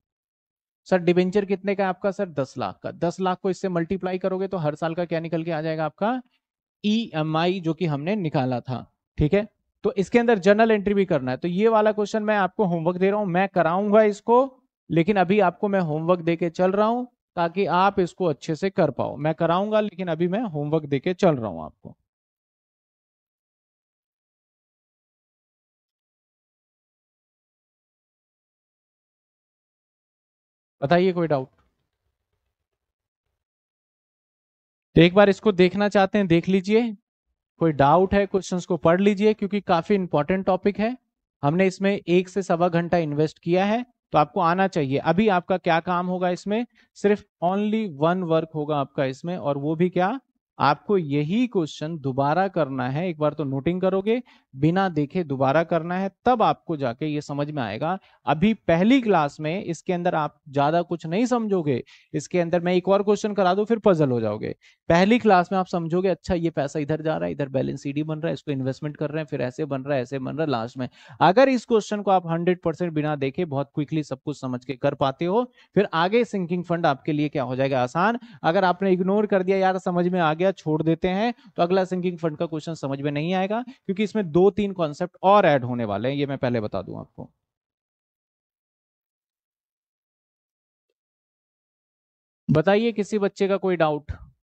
सर डिवेंचर कितने का आपका सर दस लाख का दस लाख को इससे मल्टीप्लाई करोगे तो हर साल का क्या निकल के आ जाएगा आपका ई e जो कि हमने निकाला था ठीक है तो इसके अंदर जर्नल एंट्री भी करना है तो ये वाला क्वेश्चन मैं आपको होमवर्क दे रहा हूं मैं कराऊंगा इसको लेकिन अभी आपको मैं होमवर्क दे के चल रहा हूं ताकि आप इसको अच्छे से कर पाओ मैं कराऊंगा लेकिन अभी मैं होमवर्क देके चल रहा हूं आपको बताइए कोई डाउट तो एक बार इसको देखना चाहते हैं देख लीजिए कोई डाउट है क्वेश्चंस को पढ़ लीजिए क्योंकि काफी इंपॉर्टेंट टॉपिक है हमने इसमें एक से सवा घंटा इन्वेस्ट किया है तो आपको आना चाहिए अभी आपका क्या काम होगा इसमें सिर्फ ओनली वन वर्क होगा आपका इसमें और वो भी क्या आपको यही क्वेश्चन दोबारा करना है एक बार तो नोटिंग करोगे बिना देखे दोबारा करना है तब आपको जाके ये समझ में आएगा अभी पहली क्लास में इसके अंदर आप ज्यादा कुछ नहीं समझोगे इसके अंदर मैं एक और क्वेश्चन करा दू फिर पजल हो जाओगे पहली क्लास में आप समझोगे अच्छा ये पैसा इधर जा रहा है इधर बैलेंस सीडी बन रहा है इसको इन्वेस्टमेंट कर रहे हैं फिर ऐसे बन रहा है ऐसे बन रहा है लास्ट में अगर इस क्वेश्चन को आप हंड्रेड बिना देखे बहुत क्विकली सब कुछ समझ के कर पाते हो फिर आगे सिंकिंग फंड आपके लिए क्या हो जाएगा आसान अगर आपने इग्नोर कर दिया यार समझ में आ गया गया छोड़ देते हैं तो अगला सिंकिंग फंड का क्वेश्चन समझ में नहीं आएगा क्योंकि इसमें दो तीन कॉन्सेप्ट और ऐड होने वाले हैं ये मैं पहले बता दूं आपको बताइए किसी बच्चे का कोई डाउट